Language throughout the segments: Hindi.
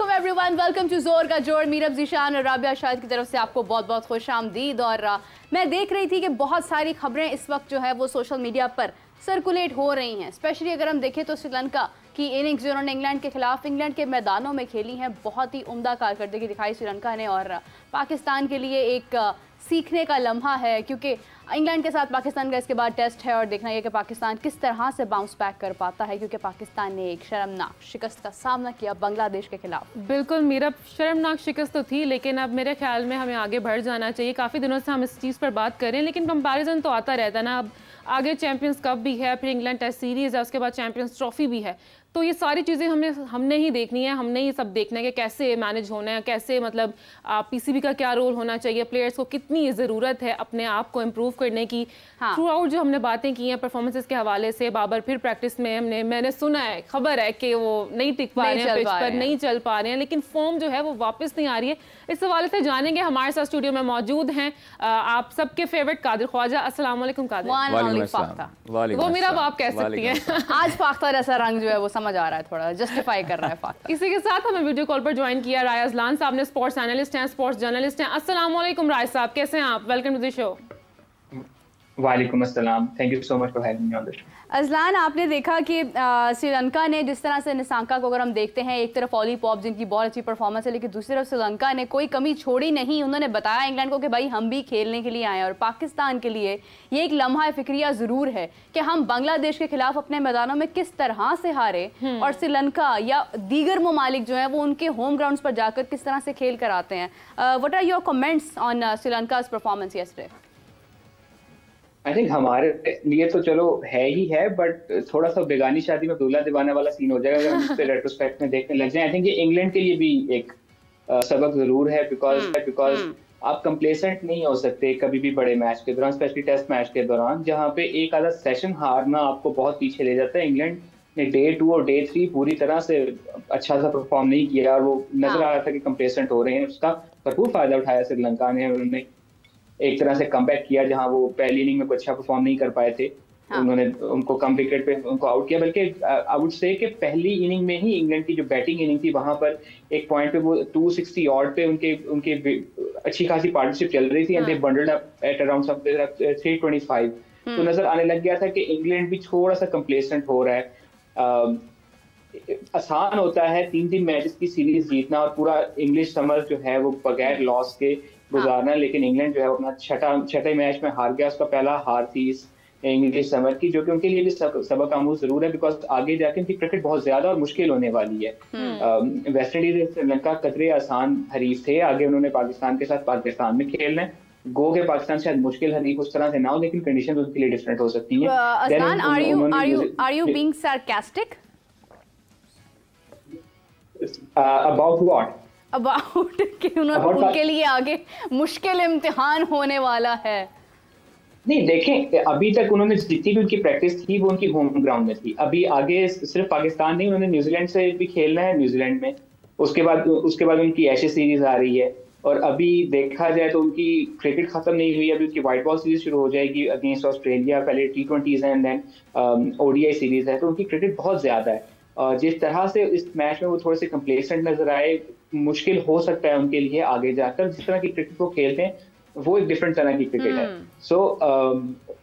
वालेकुम एवरीवन वेलकम टू जोर का जोर मीरब जीशान और राबिया शाहिद की तरफ से आपको बहुत बहुत खुश आमदीद और मैं देख रही थी कि बहुत सारी खबरें इस वक्त जो है वो सोशल मीडिया पर सर्कुलेट हो रही हैं स्पेशली अगर हम देखें तो श्रीलंका की इनिंग्स जो उन्होंने इंग्लैंड के खिलाफ इंग्लैंड के मैदानों में खेली हैं बहुत ही उमदा कारकर्दगी दिखाई श्रीलंका ने और पाकिस्तान के लिए एक सीखने का लम्हा है क्योंकि इंग्लैंड के साथ पाकिस्तान का इसके बाद टेस्ट है और देखना यह कि पाकिस्तान किस तरह से बाउंस बैक कर पाता है क्योंकि पाकिस्तान ने एक शर्मनाक शिकस्त का सामना किया बांग्लादेश के खिलाफ बिल्कुल मेरा शर्मनाक शिकस्त तो थी लेकिन अब मेरे ख्याल में हमें आगे बढ़ जाना चाहिए काफ़ी दिनों से हम इस चीज़ पर बात करें लेकिन कंपेरिजन तो आता रहता ना अब आगे चैम्पियंस कप भी है फिर इंग्लैंड टेस्ट सीरीज़ है उसके बाद चैम्पियंस ट्रॉफी भी है तो ये सारी चीज़ें हमने हमने ही देखनी है हमने ही सब देखना है कि कैसे मैनेज होना है कैसे मतलब पीसीबी का क्या रोल होना चाहिए प्लेयर्स को कितनी ज़रूरत है अपने आप को इम्प्रूव करने की थ्रू हाँ। आउट जो हमने बातें की हैं परफॉर्मेंसेस के हवाले से बाबर फिर प्रैक्टिस में हमने मैंने सुना है खबर है कि वो नहीं टिक पा रहे हैं पिच पर नहीं चल पा रहे हैं लेकिन फॉर्म जो है वो वापस नहीं आ रही है इस सवाल से जानेंगे हमारे साथ स्टूडियो में मौजूद हैं आप सबके फेवरेट कादिर ख्वाजा अस्सलाम वो मेरा बाप कह सकती है आज फाख्ता जैसा रंग जो है वो समझ आ रहा है थोड़ा जस्टिफाई कर रहा है फाख्ता इसी के साथ हमें वीडियो कॉल पर ज्वाइन किया राय अजलान साहब ने स्पोर्ट्स एनालिस्ट हैं स्पोर्ट्स जर्नलिस्ट हैं असल राय साहब कैसे हैं आप वेलकम टू दिशो शो अजलान आपने देखा कि श्रीलंका ने जिस तरह से निशांका को अगर हम देखते हैं एक तरफ ऑली पॉप जिनकी बहुत अच्छी परफॉर्मेंस है लेकिन दूसरी तरफ श्रीलंका ने कोई कमी छोड़ी नहीं उन्होंने बताया इंग्लैंड को कि भाई हम भी खेलने के लिए आए और पाकिस्तान के लिए ये एक लम्हा फिक्रिया ज़रूर है कि हम बांग्लादेश के खिलाफ अपने मैदानों में किस तरह से हारे हम्म। और श्रीलंका या दीगर ममालिक जो है वो उनके होम ग्राउंड पर जाकर किस तरह से खेल कर आते हैं what are your comments on Sri Lanka performance ये आई थिंक हमारे लिए तो चलो है ही है बट थोड़ा सा बेगानी शादी में दूल्हा दिवाना वाला सीन हो जाएगा अगर हम इस पे रेट्रोस्पेक्ट में देखने लग जाए आई थिंक ये इंग्लैंड के लिए भी एक सबक जरूर है बिकॉज बिकॉज हम्म, हम्म। आप कंप्लेसेंट नहीं हो सकते कभी भी बड़े मैच के दौरान स्पेशली टेस्ट मैच के दौरान जहाँ पे एक आधा सेशन हारना आपको बहुत पीछे ले जाता है इंग्लैंड ने डे टू और डे थ्री पूरी तरह से अच्छा सा परफॉर्म नहीं किया और वो नजर हाँ। आ रहा था कि कंप्लेसेंट हो रहे हैं उसका भरपूर फायदा उठाया श्रीलंका ने उन्होंने एक तरह से कम किया जहां वो पहली इनिंग में कुछ अच्छा परफॉर्म नहीं कर पाए थे हाँ. उन्होंने उनको कम विकेट पे उनको आउट किया बल्कि आई वुड से कि पहली इनिंग में ही इंग्लैंड की जो बैटिंग इनिंग थी वहां पर एक पॉइंट पे वो 260 सिक्सटी ऑर्ड पे उनके उनके अच्छी खासी पार्टनरशिप चल रही थी and they bundled up at around three twenty five तो नजर आने लग गया था कि इंग्लैंड भी थोड़ा सा कंप्लेसेंट हो रहा है आसान होता है तीन तीन मैचेस की सीरीज जीतना और पूरा इंग्लिश समर जो है वो बगैर लॉस के हाँ। गुजारना है लेकिन इंग्लैंड जो है अपना छठा छठे मैच में हार गया उसका पहला हार थी इस इंग्लिश समर की जो कि उनके लिए भी सबक आमूज जरूर है बिकॉज आगे जाके उनकी क्रिकेट बहुत ज्यादा और मुश्किल होने वाली है वेस्ट हम्म। इंडीज श्रीलंका कतरे आसान हरीफ थे आगे उन्होंने पाकिस्तान के साथ पाकिस्तान में खेलना है गो के पाकिस्तान शायद मुश्किल हरीफ उस तरह से ना हो लेकिन कंडीशन उनके लिए डिफरेंट हो सकती है अबाउट वॉट अबाउट कि उन्होंने उनके लिए आगे मुश्किल इम्तिहान होने वाला है नहीं देखें अभी तक उन्होंने जितनी भी उनकी प्रैक्टिस थी वो उनकी होम ग्राउंड में थी अभी आगे सिर्फ पाकिस्तान नहीं उन्होंने न्यूजीलैंड से भी खेलना है न्यूजीलैंड में उसके बाद उसके बाद उनकी ऐसे सीरीज आ रही है और अभी देखा जाए तो उनकी क्रिकेट खत्म नहीं हुई अभी उनकी व्हाइट बॉल सीरीज शुरू हो जाएगी अगेंस्ट ऑस्ट्रेलिया पहले T twenties and then ODI series है तो उनकी क्रिकेट बहुत ज्यादा है जिस तरह से इस मैच में वो थोड़े से कम्प्लेसेंट नजर आए मुश्किल हो सकता है उनके लिए आगे जाकर जिस तरह की क्रिकेट वो खेलते हैं वो एक डिफरेंट तरह की क्रिकेट है so hmm. um,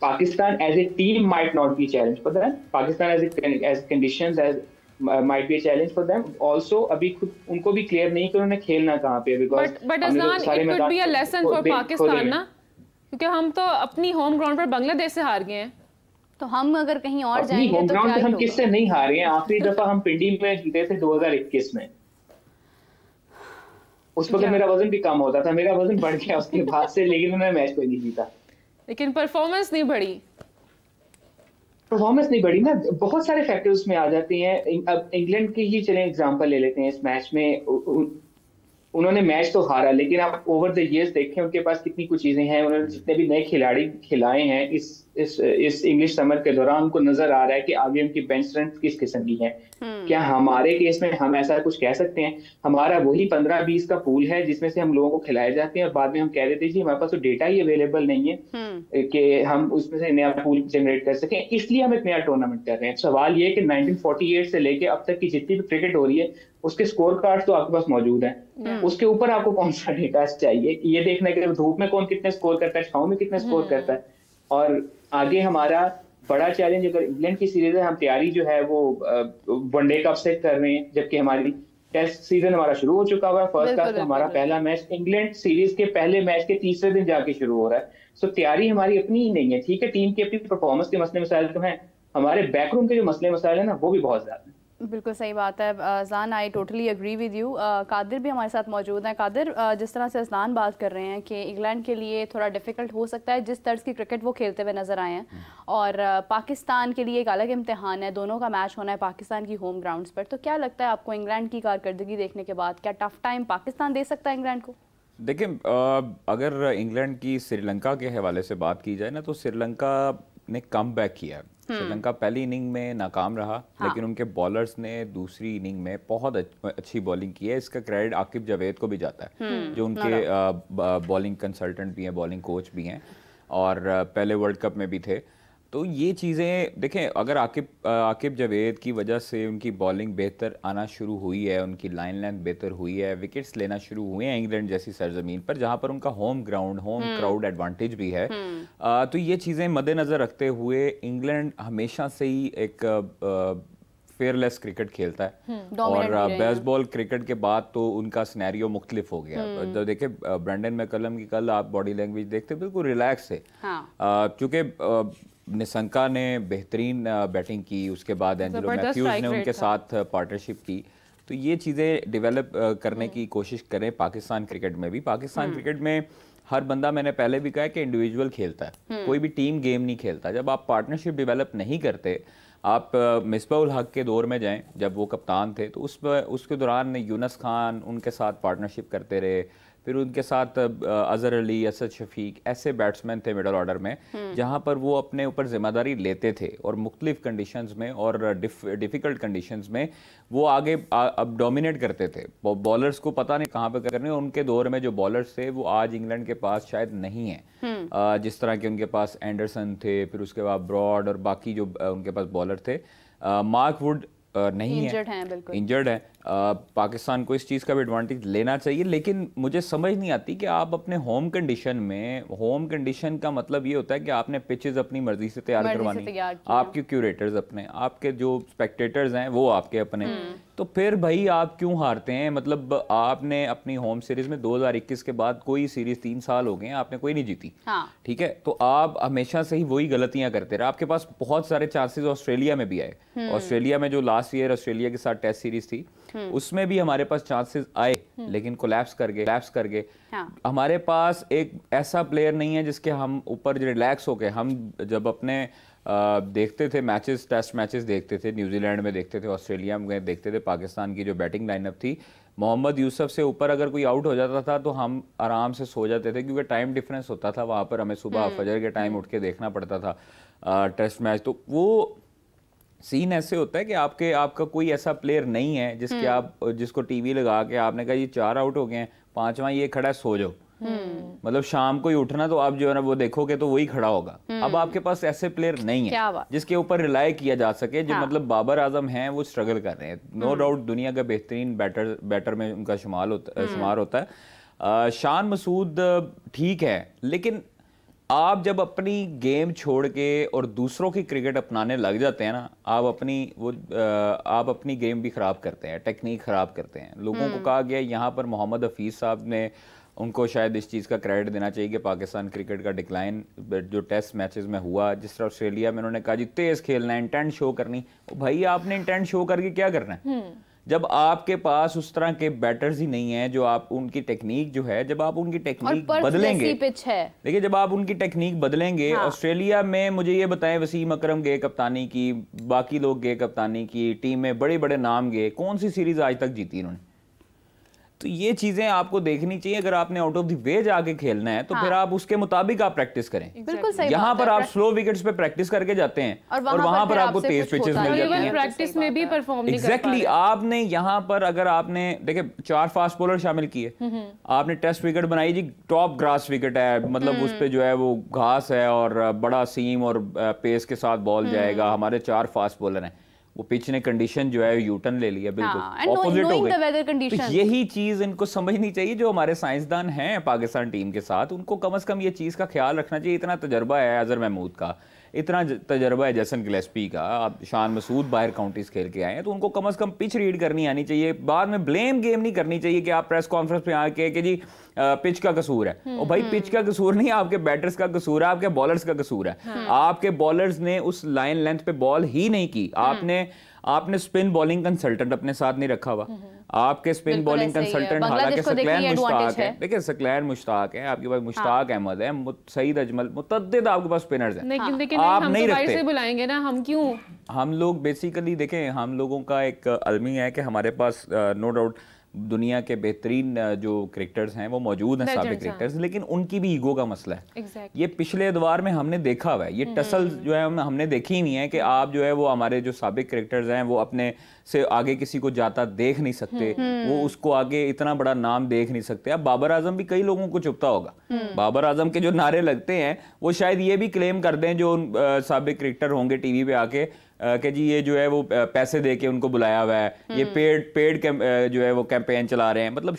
Pakistan as a team might not be challenge for them Pakistan as as condition as might be challenge for them also अभी खुद उनको भी क्लियर नहीं कि उन्होंने खेलना कहाँ पे बिकॉज़ तो क्योंकि हम तो अपनी होम ग्राउंड पर बांग्लादेश से हार गए हैं तो हम अगर कहीं और जाएंगे तो क्या हम किससे नहीं हार हैं आखिरी दफा हम पिंडी में जीते थे 2021 में उस वक्त मेरा वजन भी कम होता था मेरा वजन बढ़ गया उसके बाद से लेकिन मैं मैच कोई नहीं जीता लेकिन परफॉर्मेंस नहीं बढ़ी परफॉर्मेंस नहीं बढ़ी ना बहुत सारे फैक्टर्स में आ जाते हैं अब इंग्लैंड के ही चले एग्जांपल ले लेते हैं इस मैच में उन्होंने मैच तो हारा लेकिन आप ओवर द इयर्स देखें उनके पास कितनी कुछ चीज़ें हैं उन्होंने जितने भी नए खिलाड़ी खिलाए हैं इस इस इस इंग्लिश समर के दौरान उनको नजर आ रहा है कि आगे उनकी बेंच स्ट्रेंथ किस किस्म की है हम्म। क्या हमारे केस में हम ऐसा कुछ कह सकते हैं हमारा वही पंद्रह बीस का पूल है जिसमें से हम लोगों को खिलाए जाते हैं और बाद में हम कह देते हैं जी हमारे पास तो डेटा ही अवेलेबल नहीं है हम्म। कि हम उसमें से नया पूल जनरेट कर सकें इसलिए हम एक नया टूर्नामेंट कर रहे हैं सवाल ये कि नाइनटीन से लेके अब तक की जितनी भी क्रिकेट हो रही है उसके स्कोर कार्ड तो आपके पास मौजूद है hmm. उसके ऊपर आपको कौन सा डेटा चाहिए ये देखना है कि धूप में कौन कितने स्कोर करता है छाव में कितने स्कोर hmm. करता है और आगे हमारा बड़ा चैलेंज अगर इंग्लैंड की सीरीज है हम तैयारी जो है वो वनडे कप से कर रहे हैं जबकि हमारी टेस्ट सीजन हमारा शुरू हो चुका हुआ है फर्स्ट क्लास तो हमारा पहला मैच इंग्लैंड सीरीज के पहले मैच के तीसरे दिन जाके शुरू हो रहा है सो तैयारी हमारी अपनी ही नहीं है ठीक है टीम की अपनी परफॉर्मेंस के मसले मसाइल तो है हमारे बैकरूम के जो मसले मसाइल है ना वो भी बहुत ज्यादा है बिल्कुल सही बात है Azan I totally agree with you Qadir भी हमारे साथ मौजूद हैं कादिर जिस तरह से अजनान बात कर रहे हैं कि इंग्लैंड के लिए थोड़ा डिफ़िकल्ट हो सकता है जिस तर्ज की क्रिकेट वो खेलते हुए नज़र आए हैं हम्म। और पाकिस्तान के लिए एक अलग इम्तहान है दोनों का मैच होना है पाकिस्तान की होम ग्राउंड्स पर तो क्या लगता है आपको इंग्लैंड की कारकर्दगी देखने के बाद क्या टफ टाइम पाकिस्तान दे सकता है इंग्लैंड को देखिए अगर इंग्लैंड की श्रीलंका के हवाले से बात की जाए ना तो श्रीलंका ने कम बैक किया hmm. श्रीलंका पहली इनिंग में नाकाम रहा हाँ। लेकिन उनके बॉलर्स ने दूसरी इनिंग में बहुत अच्छी बॉलिंग की है इसका क्रेडिट आकिब जावेद को भी जाता है hmm. जो उनके बॉलिंग कंसल्टेंट भी हैं बॉलिंग कोच भी हैं और पहले वर्ल्ड कप में भी थे तो ये चीज़ें देखें अगर आकिब आकिब जावेद की वजह से उनकी बॉलिंग बेहतर आना शुरू हुई है उनकी लाइन लेंथ बेहतर हुई है विकेट्स लेना शुरू हुए हैं इंग्लैंड जैसी सरजमीन पर जहां पर उनका home ground home hmm. Crowd advantage भी है आ, हम्म। तो ये चीज़ें मद्देनज़र रखते हुए इंग्लैंड हमेशा से ही एक आ, फेयरलेस क्रिकेट खेलता है हम्म, और बेसबॉल क्रिकेट के बाद तो उनका स्नैरियो मुख्तलिफ हो गया तो देखे ब्रांडन मैकलम की कल आप बॉडी लैंग्वेज देखते बिल्कुल रिलैक्स है हाँ। क्योंकि निसंका ने बेहतरीन बैटिंग की उसके बाद एंजेलो मैथ्यूज ने उनके साथ पार्टनरशिप की तो ये चीज़ें डेवलप करने हम्म। की कोशिश करें पाकिस्तान क्रिकेट में भी पाकिस्तान क्रिकेट हम्म। में हर बंदा मैंने पहले भी कहा कि इंडिविजुअल खेलता है हम्म। कोई भी टीम गेम नहीं खेलता जब आप पार्टनरशिप डेवलप नहीं करते आप मिसबाउल हक के दौर में जाएं जब वो कप्तान थे तो उस उसके दौरान यूनस खान उनके साथ पार्टनरशिप करते रहे फिर उनके साथ अजहर अली असद शफीक ऐसे बैट्समैन थे मिडल ऑर्डर में हम्म। जहां पर वो अपने ऊपर जिम्मेदारी लेते थे और मुख्तलिफ कंडीशन में और डिफ़िकल्ट कंडीशन में वो आगे आ, अब डोमिनेट करते थे बॉलर्स को पता नहीं कहाँ पर करने उनके दौर में जो बॉलर्स थे वो आज इंग्लैंड के पास शायद नहीं है हम्म। जिस तरह के उनके पास एंडरसन थे फिर उसके बाद ब्रॉड और बाकी जो उनके पास बॉलर थे मार्क वुड नहीं इंजर्ड है, है इंजर्ड है आ, पाकिस्तान को इस चीज़ का भी एडवांटेज लेना चाहिए लेकिन मुझे समझ नहीं आती कि आप अपने होम कंडीशन में होम कंडीशन का मतलब ये होता है कि आपने पिचेस अपनी मर्जी से तैयार करवानी आपके क्यूरेटर्स अपने आपके जो स्पेक्टेटर्स हैं वो आपके अपने हम्म। तो फिर भाई आप क्यों हारते हैं मतलब आपने अपनी होम सीरीज में 2021 के बाद कोई सीरीज तीन साल हो गए हैं आपने कोई नहीं जीती हाँ। ठीक है तो आप हमेशा से ही वही गलतियां करते रहे आपके पास बहुत सारे चांसेस ऑस्ट्रेलिया में भी आए हम्म। ऑस्ट्रेलिया में जो लास्ट ईयर ऑस्ट्रेलिया के साथ टेस्ट सीरीज थी हम्म। उसमें भी हमारे पास चांसेस आए हम्म। लेकिन कोलैप्स कर गए कोलैप्स कर गए हाँ। हमारे पास एक ऐसा प्लेयर नहीं है जिसके हम ऊपर रिलैक्स हो गए हम जब अपने देखते थे मैचेस टेस्ट मैचेस देखते थे न्यूजीलैंड में देखते थे ऑस्ट्रेलिया में देखते थे पाकिस्तान की जो बैटिंग लाइनअप थी मोहम्मद यूसफ से ऊपर अगर कोई आउट हो जाता था तो हम आराम से सो जाते थे क्योंकि टाइम डिफरेंस होता था वहाँ पर हमें सुबह हम्म। फजर के टाइम हम्म। उठ के देखना पड़ता था टेस्ट मैच तो वो सीन ऐसे होता है कि आपके आपका कोई ऐसा प्लेयर नहीं है जिसके हम्म। आप जिसको टीवी लगा के आपने कहा ये चार आउट हो गए हैं पांचवा ये खड़ा है सो जाओ हम्म। मतलब शाम को ही उठना तो आप जो है ना वो देखोगे तो वही खड़ा होगा हम्म। अब आपके पास ऐसे प्लेयर नहीं है जिसके ऊपर रिलाई किया जा सके जो हाँ। मतलब बाबर आजम हैं वो स्ट्रगल कर रहे हैं नो डाउट हम्म। दुनिया का बेहतरीन बैटर बैटर में उनका शुमार होता शुमार होता है शान मसूद ठीक है लेकिन आप जब अपनी गेम छोड़ के और दूसरों की क्रिकेट अपनाने लग जाते हैं ना आप अपनी वो आप अपनी गेम भी ख़राब करते हैं टेक्निक ख़राब करते हैं लोगों को कहा गया यहाँ पर मोहम्मद हफीज़ साहब ने उनको शायद इस चीज़ का क्रेडिट देना चाहिए कि पाकिस्तान क्रिकेट का डिक्लाइन जो टेस्ट मैचेस में हुआ जिस तरह ऑस्ट्रेलिया में उन्होंने कहा जी तेज़ खेलना है इंटेंट शो करनी भाई आपने इंटेंट शो करके क्या करना है हम्म। जब आपके पास उस तरह के बैटर्स ही नहीं है जो आप उनकी टेक्निक जो है जब आप उनकी टेक्निक बदलेंगे देखिए जब आप उनकी टेक्निक बदलेंगे ऑस्ट्रेलिया हाँ। में मुझे ये बताएं वसीम अकरम गए कप्तानी की बाकी लोग गए कप्तानी की टीम में बड़े बड़े नाम गए कौन सी सीरीज आज तक जीती इन्होंने तो ये चीजें आपको देखनी चाहिए अगर आपने आउट ऑफ द वे जाके खेलना है तो हाँ। फिर आप उसके मुताबिक आप प्रैक्टिस करें बिल्कुल सही यहाँ पर आप स्लो विकेट्स पे प्रैक्टिस करके जाते हैं और वहां, और वहां पर, पर आपको तेज पिचेस मिल हाँ, जाती हैं प्रैक्टिस में भी परफॉर्म एग्जैक्टली आपने यहाँ पर अगर आपने देखे चार फास्ट बॉलर शामिल किए हम्म, हम्म। आपने टेस्ट विकेट बनाई जी टॉप ग्रास विकेट है मतलब हम्म। उस पर जो है वो घास है और बड़ा सीम और पेस के साथ बॉल जाएगा हमारे चार फास्ट बॉलर है वो पिच ने कंडीशन जो है यूटन ले लिया बिल्कुल ऑपोजिट हाँ, हो गई तो यही चीज इनको समझनी चाहिए जो हमारे साइंसदान हैं पाकिस्तान टीम के साथ उनको कम से कम ये चीज का ख्याल रखना चाहिए इतना तजर्बा है अजहर महमूद का इतना तजर्बा है जैसन गिलेस्पी का आप शान मसूद बाहर काउंटीज़ खेल के आए हैं तो उनको कम अज़ कम पिच रीड करनी आनी चाहिए बाद में ब्लेम गेम नहीं करनी चाहिए कि आप प्रेस कॉन्फ्रेंस में आके कि जी पिच का कसूर है हम्म, और भाई पिच हम्म। का कसूर नहीं आपके बैटर्स का कसूर है आपके बॉलर्स का कसूर है हाँ। आपके बॉलर्स ने उस लाइन लेंथ पे बॉल ही नहीं की हम्म। आपने आपने स्पिन बॉलिंग कंसल्टेंट अपने साथ नहीं रखा हुआ हम्म, हम्म। आपके स्पिन बॉलिंग कंसल्टेंट हालांकि सकलैन मुश्ताक है देखिए सकलैन मुश्ताक है आपके पास मुश्ताक अहमद है सईद अजमल मुतद आपके पास स्पिनर्स हैं हाँ। आप नहीं तो रखते बुलाएंगे ना हम क्यों हम लोग बेसिकली देखें हम लोगों का एक अलमी है कि हमारे पास नो डाउट दुनिया के बेहतरीन जो क्रिकेटर्स हैं वो मौजूद हैं सबक क्रिकेटर्स हाँ। लेकिन उनकी भी ईगो का मसला है exactly. ये पिछले अदवार में हमने देखा हुआ है ये हम्म, टसल हम्म, हम्म। जो है हमने देखी ही नहीं है कि आप जो है वो हमारे जो सबक क्रिकेटर्स हैं वो अपने से आगे किसी को जाता देख नहीं सकते वो उसको आगे इतना बड़ा नाम देख नहीं सकते अब बाबर आजम भी कई लोगों को चुपता होगा बाबर आजम के जो नारे लगते हैं वो शायद ये भी क्लेम कर दें जो सबक क्रिकेटर होंगे टीवी पे आके कि जी ये जो है वो पैसे दे के उनको बुलाया हुआ है हम्म। ये पेड पेड जो है वो कैंपेन चला रहे हैं मतलब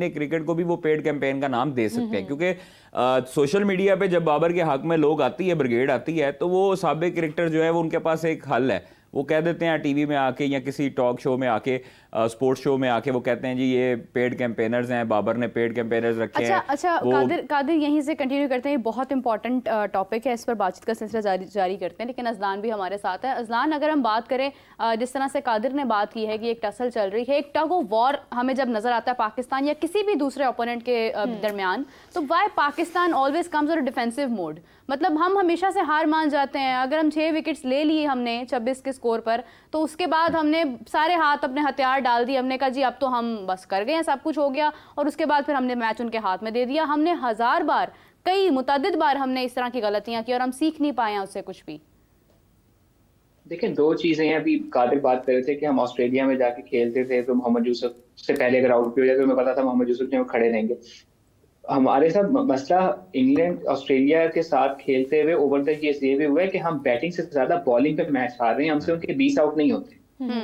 ने क्रिकेट को भी वो पेड कैंपेन का नाम दे सकते हैं हम्म। क्योंकि सोशल मीडिया पे जब बाबर के हक में लोग आती है ब्रिगेड आती है तो वो सबक क्रिकेटर जो है वो उनके पास एक हल है वो कह देते हैं टीवी में आके या किसी टॉक शो में आके स्पोर्ट्स शो में आके वो कहते हैं जी ये पेड कैंपेनर्स हैं बाबर ने पेड कैंपेनर्स रखे अच्छा, हैं अच्छा अच्छा कादिर कादिर यहीं से कंटिन्यू करते हैं ये बहुत इंपॉर्टेंट टॉपिक है इस पर बातचीत का सिलसिला जारी जारी करते हैं लेकिन अजलान भी हमारे साथ है अजलान अगर हम बात करें जिस तरह से कादिर ने बात की है कि एक टसल चल रही है एक टग ऑफ वॉर हमें जब नजर आता है पाकिस्तान या किसी भी दूसरे ओपोनेंट के हम्म। दरमियान तो वाई पाकिस्तान ऑलवेज कम्स और डिफेंसिव मोड मतलब हम हमेशा से हार मान जाते हैं अगर हम छः विकेट्स ले लिए हमने छब्बीस के स्कोर पर तो उसके बाद हमने सारे हाथ अपने हथियार डाल दी हमने कहा जी अब तो हम बस कर गए हैं सब कुछ हो गया और उसके बाद फिर हमने मैच उनके हाथ में दे दिया हमने हज़ार बार कई मुतद बार हमने इस तरह की गलतियां की और हम सीख नहीं पाए उससे कुछ भी देखें दो चीज़ें हैं अभी कादिर बात कर रहे थे कि हम ऑस्ट्रेलिया में जाके खेलते थे तो मोहम्मद यूसुफ से पहले अगर आउट भी हो जाए तो पता था मोहम्मद यूसुफ जो खड़े रहेंगे हमारे साथ मसला इंग्लैंड ऑस्ट्रेलिया के साथ खेलते हुए ओवर द ये भी हुआ है कि हम बैटिंग से ज्यादा बॉलिंग पे मैच हार रहे हैं हमसे उनके बीस आउट नहीं होते हम्म।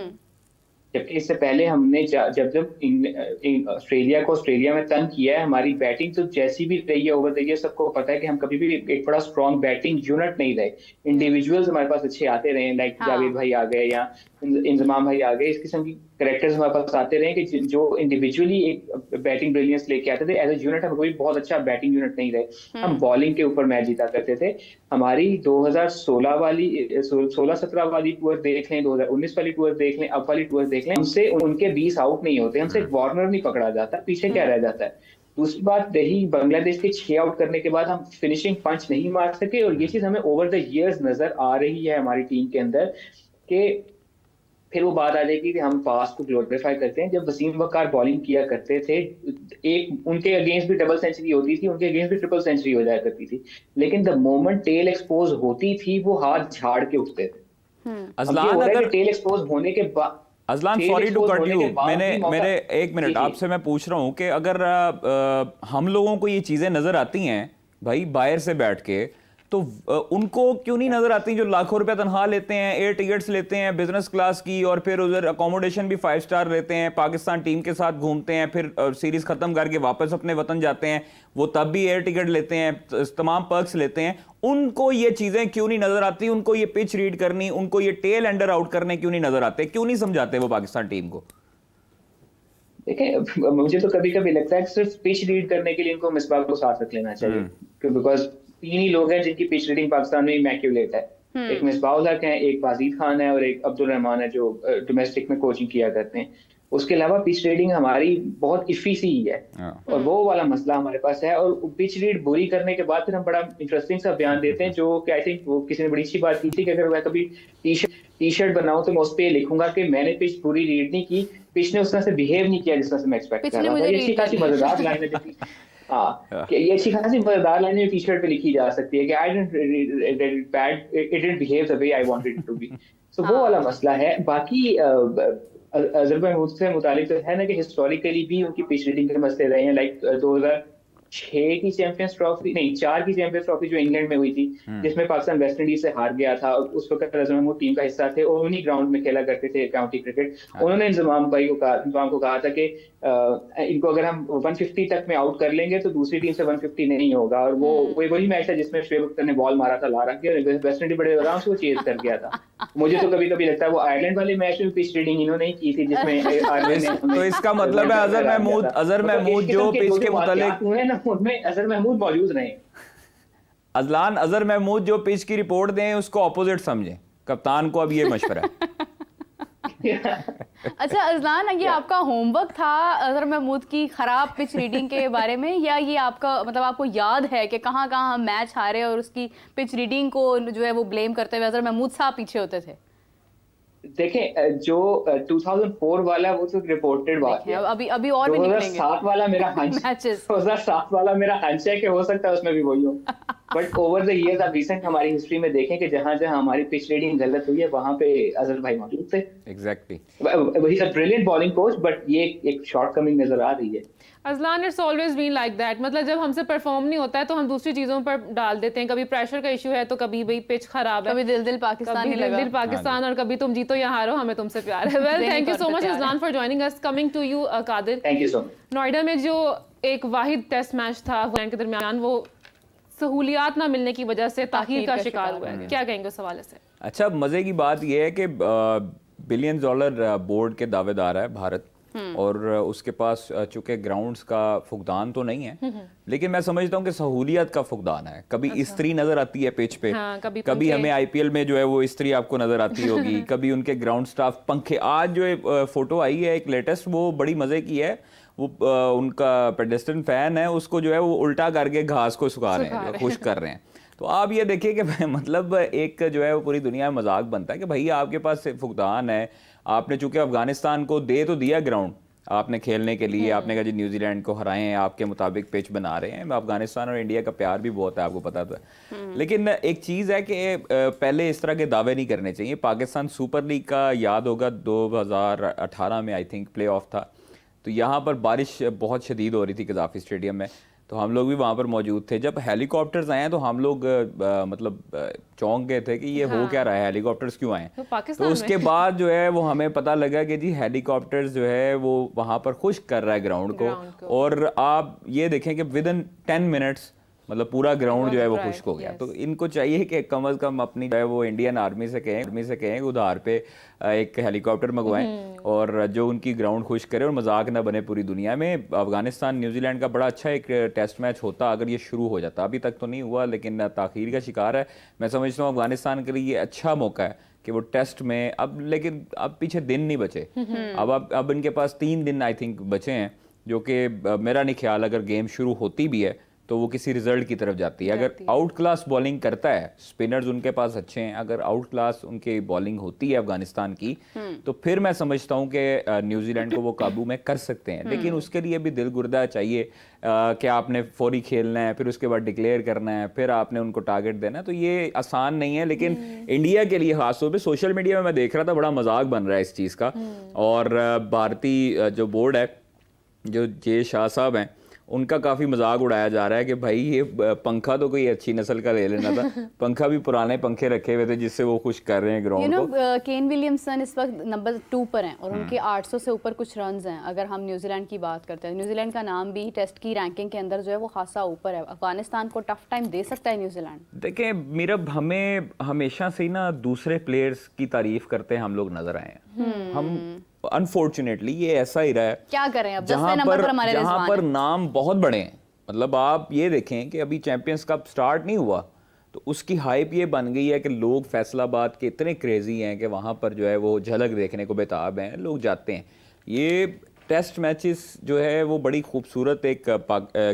जबकि इससे पहले हमने जब जब ऑस्ट्रेलिया को ऑस्ट्रेलिया में तंग किया है हमारी बैटिंग तो जैसी भी रही है ओवर रही है सबको पता है कि हम कभी भी एक बड़ा स्ट्रॉन्ग बैटिंग यूनिट नहीं रहे इंडिविजुअल्स हम्म। हमारे पास अच्छे आते रहे लाइक हाँ। जावेद भाई आ गए या इंजमाम भाई आ गए इस किस्म की करेक्टर्स हमारे पास आते रहे कि जो इंडिविजुअली एक बैटिंग ब्रिलियंस लेके आते थे एज ए यूनिट हम कोई बहुत अच्छा बैटिंग यूनिट नहीं रहे हम्म। हम बॉलिंग के ऊपर मैच जीता करते थे हमारी 2016 वाली 16 17 वाली टूर देख लें 2019 वाली टूर देख लें अब वाली टूर देख लें हमसे उनके बीस आउट नहीं होते हमसे वार्नर हम्म। नहीं पकड़ा जाता पीछे क्या हम्म। रह जाता है दूसरी बात रही बांग्लादेश के छह आउट करने के बाद हम फिनिशिंग पंच नहीं मार सके और ये चीज हमें ओवर द इयर्स नजर आ रही है हमारी टीम के अंदर के फिर वो बात आ जाएगी कि हम पास को ग्लोरीफाई करते हैं जब वसीम वकार बॉलिंग किया करते थे एक उनके अगेंस्ट भी डबल सेंचुरी होती थी उनके अगेंस्ट भी ट्रिपल सेंचुरी हो जाया करती थी लेकिन द मोमेंट टेल एक्सपोज होती थी वो हाथ झाड़ के उठते थे हम्म। अजलान अगर टेल एक्सपोज होने के बाद अजलान सॉरी टू मैंने मेरे एक मिनट आपसे मैं पूछ रहा हूँ कि अगर हम लोगों को ये चीज़ें नज़र आती हैं भाई बाहर से बैठ के तो उनको क्यों नहीं नजर आती जो लाखों रुपया तनख्वाह लेते हैं एयर टिकट्स लेते हैं बिजनेस क्लास की और फिर उधर अकोमोडेशन भी फाइव स्टार लेते हैं पाकिस्तान टीम के साथ घूमते हैं फिर सीरीज खत्म करके वापस अपने वतन जाते हैं वो तब भी एयर टिकट लेते हैं तमाम पर्क्स लेते हैं उनको ये चीजें क्यों नहीं नजर आती उनको ये पिच रीड करनी उनको ये टेल एंडर आउट करने क्यों नहीं नजर आते क्यों नहीं समझाते वो पाकिस्तान टीम को देखें मुझे तो कभी कभी लगता है सिर्फ पिच रीड करने के लिए इनको मिसबाह को साथ रख लेना चाहिए बिकॉज हम्म। तीन ही लोग हैं जिनकी पिच रेटिंग पाकिस्तान में इमेक्यूलेट है हम्म। एक मिसबाउल हक है एक वाजिद खान है और एक अब्दुल रहमान है जो डोमेस्टिक में कोचिंग किया करते हैं उसके अलावा पिच रीडिंग हमारी बहुत इफी सी ही है हाँ। और वो वाला मसला हमारे पास है और पिच रीड बुरी करने के बाद फिर हम बड़ा इंटरेस्टिंग सा बयान देते हैं जो कि आई थिंक वो किसी ने बड़ी अच्छी बात की थी कि अगर मैं कभी टी शर्ट टी शर्ट बनाऊं तो मैं उस पर लिखूंगा कि मैंने पिच पूरी रीड नहीं की पिच ने उस तरह से बिहेव नहीं किया जिस तरह से मैं एक्सपेक्ट कर रहा था अच्छी काफी मजेदार लाइन हाँ, हाँ। ये अच्छी खासी मजेदार लाइन टी शर्ट पे लिखी जा सकती है कि I bad it behave the way I wanted to be so वो हाँ। वाला मसला है बाकी से तो है ना कि हिस्टोरिकली भी उनकी पेश रेटिंग के मसले रहे हैं लाइक दो हज़ार छह की चैंपियंस ट्रॉफी नहीं चार की चैंपियंस ट्रॉफी जो इंग्लैंड में हुई थी हम्म। जिसमें पाकिस्तान वेस्ट इंडीज से हार गया था उस वक्त वो टीम का हिस्सा थे और उन्हीं ग्राउंड में खेला करते थे काउंटी हाँ। क्रिकेट उन्होंने इंजमाम भाई को कहा इंजमाम को कहा था कि इनको अगर हम 150 तक में आउट कर लेंगे तो दूसरी टीम से 150 नहीं होगा और वो हम्म। वही मैच था जिसमें शुएब अख्तर ने बॉल मारा था लारा के वेस्ट इंडीज बड़े आराम से वो चेज कर गया था मुझे तो कभी कभी लगता है वो आयरलैंड वाले मैच में पिच रीडिंग इन्होंने की थी जिसमें तो इसका मतलब है अजहर महमूद अजहर मतलब महमूद जो पिच के मुतालिक महमूद अजहर महमूद मौजूद नहीं अजलान अजहर महमूद जो पिच की रिपोर्ट दें उसको अपोजिट समझें कप्तान को अब ये मशवरा अच्छा अजलान ये आपका होमवर्क था अजहर महमूद की खराब पिच रीडिंग के बारे में या ये आपका मतलब आपको याद है कि कहाँ कहाँ हम मैच हारे और उसकी पिच रीडिंग को जो है वो ब्लेम करते हुए अजहर महमूद साहब पीछे होते थे देखें जो 2004 वाला वो तो रिपोर्टेड बात है अभी अभी और भी निकलेंगे 2007 वाला मेरा हंच 2007 वाला मेरा हंच है कि हो सकता है उसमें भी वही हो बट ओवर द इयर्स आप रिसेंट हमारी हिस्ट्री में देखें कि जहां जहां हमारी पिच रेडिंग गलत हुई है वहां पे अजहर भाई मौजूद थे एग्जैक्टली ही a brilliant bowling coach but ये एक शॉर्ट कमिंग नजर आ रही है Azlan it's always been like that मतलब जब हमसे परफॉर्म नहीं होता है तो हम दूसरी चीज़ों पर डाल देते हैं कभी प्रेशर का इशू है तो कभी भाई पिच खराब है कभी दिल दिल पाकिस्तान दिल दिल पाकिस्तान हाँ और कभी तुम जीतो या हारो हमें तुमसे प्यार है well thank you so much Azlan for joining us coming to you Qadir thank you so much Noida में जो एक वाहिद टेस्ट मैच था के दरमियान वो सहूलियात ना मिलने की वजह से ताखिर का शिकार हुआ है क्या कहेंगे उस हवाले से अच्छा मज़े की बात यह है कि बिलियन डॉलर बोर्ड के दावेदार है भारत हम्म। और उसके पास चूंकि ग्राउंड्स का फुकदान तो नहीं है हम्म, हम्म। लेकिन मैं समझता हूँ कि सहूलियत का फुकदान है कभी अच्छा। स्त्री नजर आती है पिच पे हाँ, कभी, कभी हमें आईपीएल में जो है वो स्त्री आपको नजर आती होगी कभी उनके ग्राउंड स्टाफ पंखे आज जो फोटो आई है एक लेटेस्ट वो बड़ी मजे की है वो आ, उनका पेडेस्टन फैन है उसको जो है वो उल्टा करके घास को सुखा रहे हैं खुश कर रहे हैं तो आप ये देखिए कि मतलब एक जो है वो पूरी दुनिया में मजाक बनता है कि भाई आपके पास फुकदान है आपने चूंकि अफगानिस्तान को दे तो दिया ग्राउंड आपने खेलने के लिए आपने कहा जी न्यूजीलैंड को हराए हैं आपके मुताबिक पिच बना रहे हैं अफगानिस्तान और इंडिया का प्यार भी बहुत है आपको पता था तो हम्म। लेकिन एक चीज़ है कि पहले इस तरह के दावे नहीं करने चाहिए पाकिस्तान सुपर लीग का याद होगा 2018 में आई थिंक प्ले ऑफ था तो यहाँ पर बारिश बहुत शदीद हो रही थी कजाफी स्टेडियम में तो हम लोग भी वहाँ पर मौजूद थे जब हेलीकॉप्टर्स आए हैं तो हम लोग आ, मतलब चौंक गए थे कि ये हाँ। हो क्या रहा है हेलीकॉप्टर्स क्यों आए तो, तो उसके बाद जो है वो हमें पता लगा कि जी हेलीकॉप्टर्स जो है वो वहाँ पर खुश कर रहा है ग्राउंड को, ग्राउंड को। और आप ये देखें कि विद इन टेन मिनट्स मतलब पूरा ग्राउंड जो है वो खुश्क हो गया तो इनको चाहिए कि कम अज कम अपनी जो है वो इंडियन आर्मी से कहें आर्मी से कहें उधार पे एक हेलीकॉप्टर मंगवाएं हम्म। और जो उनकी ग्राउंड खुश करे और मजाक ना बने पूरी दुनिया में अफगानिस्तान न्यूजीलैंड का बड़ा अच्छा एक टेस्ट मैच होता अगर ये शुरू हो जाता अभी तक तो नहीं हुआ लेकिन तखीर का शिकार है मैं समझता हूँ अफगानिस्तान के लिए ये अच्छा मौका है कि वो टेस्ट में अब लेकिन अब पीछे दिन नहीं बचे हम्म। अब अब अब इनके पास तीन दिन आई थिंक बचे हैं जो कि मेरा नहीं ख्याल अगर गेम शुरू होती भी है तो वो किसी रिजल्ट की तरफ जाती है अगर आउट क्लास बॉलिंग करता है स्पिनर्स उनके पास अच्छे हैं अगर आउट क्लास उनकी बॉलिंग होती है अफगानिस्तान की हम्म। तो फिर मैं समझता हूं कि न्यूजीलैंड को वो काबू में कर सकते हैं लेकिन हम्म। उसके लिए भी दिल गुर्दा चाहिए कि आपने फौरी खेलना है फिर उसके बाद डिक्लेयर करना है फिर आपने उनको टारगेट देना है तो ये आसान नहीं है लेकिन इंडिया हम्म। के लिए खासतौर पर सोशल मीडिया में मैं देख रहा था बड़ा मजाक बन रहा है इस चीज़ का और भारतीय जो बोर्ड है जो जे शाह साहब हैं उनका काफ़ी मजाक उड़ाया जा रहा है कि भाई ये पंखा तो कोई अच्छी नस्ल का ले लेना था पंखा भी पुराने पंखे रखे हुए थे जिससे वो खुश कर रहे हैं ग्राउंड you know, को केन विलियमसन इस वक्त नंबर टू पर हैं और हम्म। उनके 800 से ऊपर कुछ रन हैं अगर हम न्यूजीलैंड की बात करते हैं न्यूजीलैंड का नाम भी टेस्ट की रैंकिंग के अंदर जो है वो खासा ऊपर है अफगानिस्तान को टफ टाइम दे सकता है न्यूजीलैंड देखें मीरब हमें हमेशा से ना दूसरे प्लेयर्स की तारीफ करते हैं हम लोग नजर आए हम्म। हम अनफॉर्चुनेटली ये ऐसा ही रहा है क्या करें अब जहाँ पर, जहां पर नाम बहुत बड़े हैं मतलब आप ये देखें कि अभी चैंपियंस कप स्टार्ट नहीं हुआ तो उसकी हाइप ये बन गई है कि लोग फैसलाबाद के इतने क्रेज़ी हैं कि वहाँ पर जो है वो झलक देखने को बेताब हैं लोग जाते हैं ये टेस्ट मैचेस जो है वो बड़ी खूबसूरत एक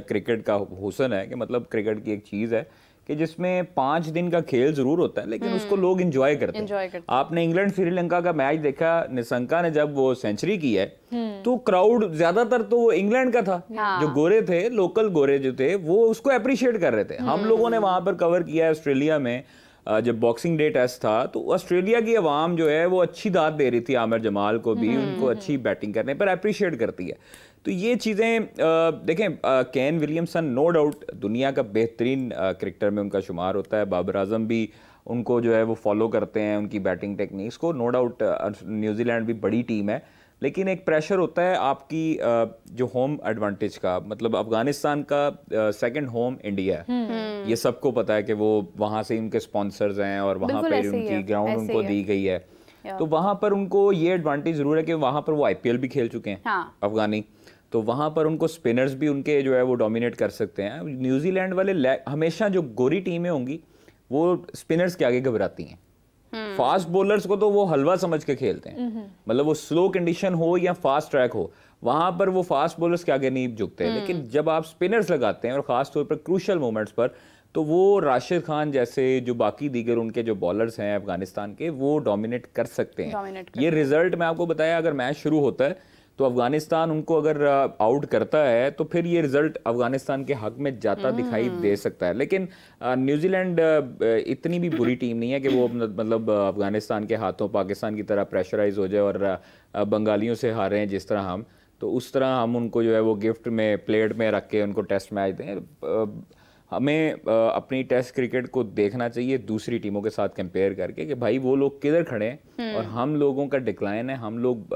क्रिकेट का हुसन है कि मतलब क्रिकेट की एक चीज़ है कि जिसमें पांच दिन का खेल ज़रूर होता है लेकिन हम्म। उसको लोग इंजॉय करते हैं आपने इंग्लैंड श्रीलंका का मैच देखा निशंका ने जब वो सेंचुरी की है हम्म। तो क्राउड ज्यादातर तो वो इंग्लैंड का था हाँ। जो गोरे थे लोकल गोरे जो थे वो उसको अप्रिशिएट कर रहे थे हम हम्म। लोगों ने वहां पर कवर किया ऑस्ट्रेलिया में जब बॉक्सिंग डे टेस्ट था तो ऑस्ट्रेलिया की आवाम जो है वो अच्छी दाद दे रही थी आमिर जमाल को भी उनको अच्छी बैटिंग करने पर अप्रिशिएट करती है तो ये चीज़ें देखें कैन विलियमसन नो डाउट दुनिया का बेहतरीन क्रिकेटर में उनका शुमार होता है बाबर आजम भी उनको जो है वो फॉलो करते हैं उनकी बैटिंग टेक्निक्स को नो डाउट न्यूजीलैंड भी बड़ी टीम है लेकिन एक प्रेशर होता है आपकी जो होम एडवांटेज का मतलब अफगानिस्तान का सेकंड होम इंडिया है हम्म। हम्म। ये सबको पता है कि वो वहाँ से उनके स्पॉन्सर्स हैं और वहाँ पर उनकी ग्राउंड उनको दी गई है तो वहाँ पर उनको ये एडवांटेज ज़रूर है कि वहाँ पर वो आईपीएल भी खेल चुके हैं हाँ। अफगानी तो वहाँ पर उनको स्पिनर्स भी उनके जो है वो डोमिनेट कर सकते हैं न्यूजीलैंड वाले हमेशा जो गोरी टीमें होंगी वो स्पिनर्स के आगे घबराती हैं हम्म। फास्ट बॉलर्स को तो वो हलवा समझ के खेलते हैं हम्म। मतलब वो स्लो कंडीशन हो या फास्ट ट्रैक हो वहां पर वो फास्ट बॉलर्स के आगे नहीं झुकते हम्म। लेकिन जब आप स्पिनर्स लगाते हैं और खासतौर पर क्रूशल मोमेंट्स पर तो वो राशिद खान जैसे जो बाकी दीगर उनके जो बॉलर्स हैं अफगानिस्तान के वो डोमिनेट कर सकते हैं ये रिजल्ट मैं आपको बताया अगर मैच शुरू होता है तो अफगानिस्तान उनको अगर आउट करता है तो फिर ये रिजल्ट अफगानिस्तान के हक में जाता हम्म। दिखाई दे सकता है लेकिन न्यूजीलैंड इतनी भी बुरी टीम नहीं है कि वो हम्म। मतलब अफगानिस्तान के हाथों पाकिस्तान की तरह प्रेशराइज हो जाए और बंगालियों से हारे हैं जिस तरह हम तो उस तरह हम उनको जो है वो गिफ्ट में प्लेट में रख के उनको टेस्ट मैच दें हमें अपनी टेस्ट क्रिकेट को देखना चाहिए दूसरी टीमों के साथ कंपेयर करके कि भाई वो लोग किधर खड़े हैं हम्म। और हम लोगों का डिक्लाइन है हम लोग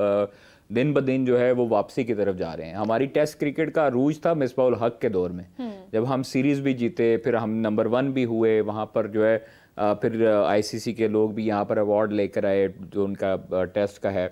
दिन ब दिन जो है वो वापसी की तरफ जा रहे हैं हमारी टेस्ट क्रिकेट का अरूज था मिसबाउल हक के दौर में हम्म। जब हम सीरीज़ भी जीते फिर हम नंबर वन भी हुए वहाँ पर जो है फिर आईसीसी के लोग भी यहाँ पर अवार्ड लेकर आए जो उनका टेस्ट का है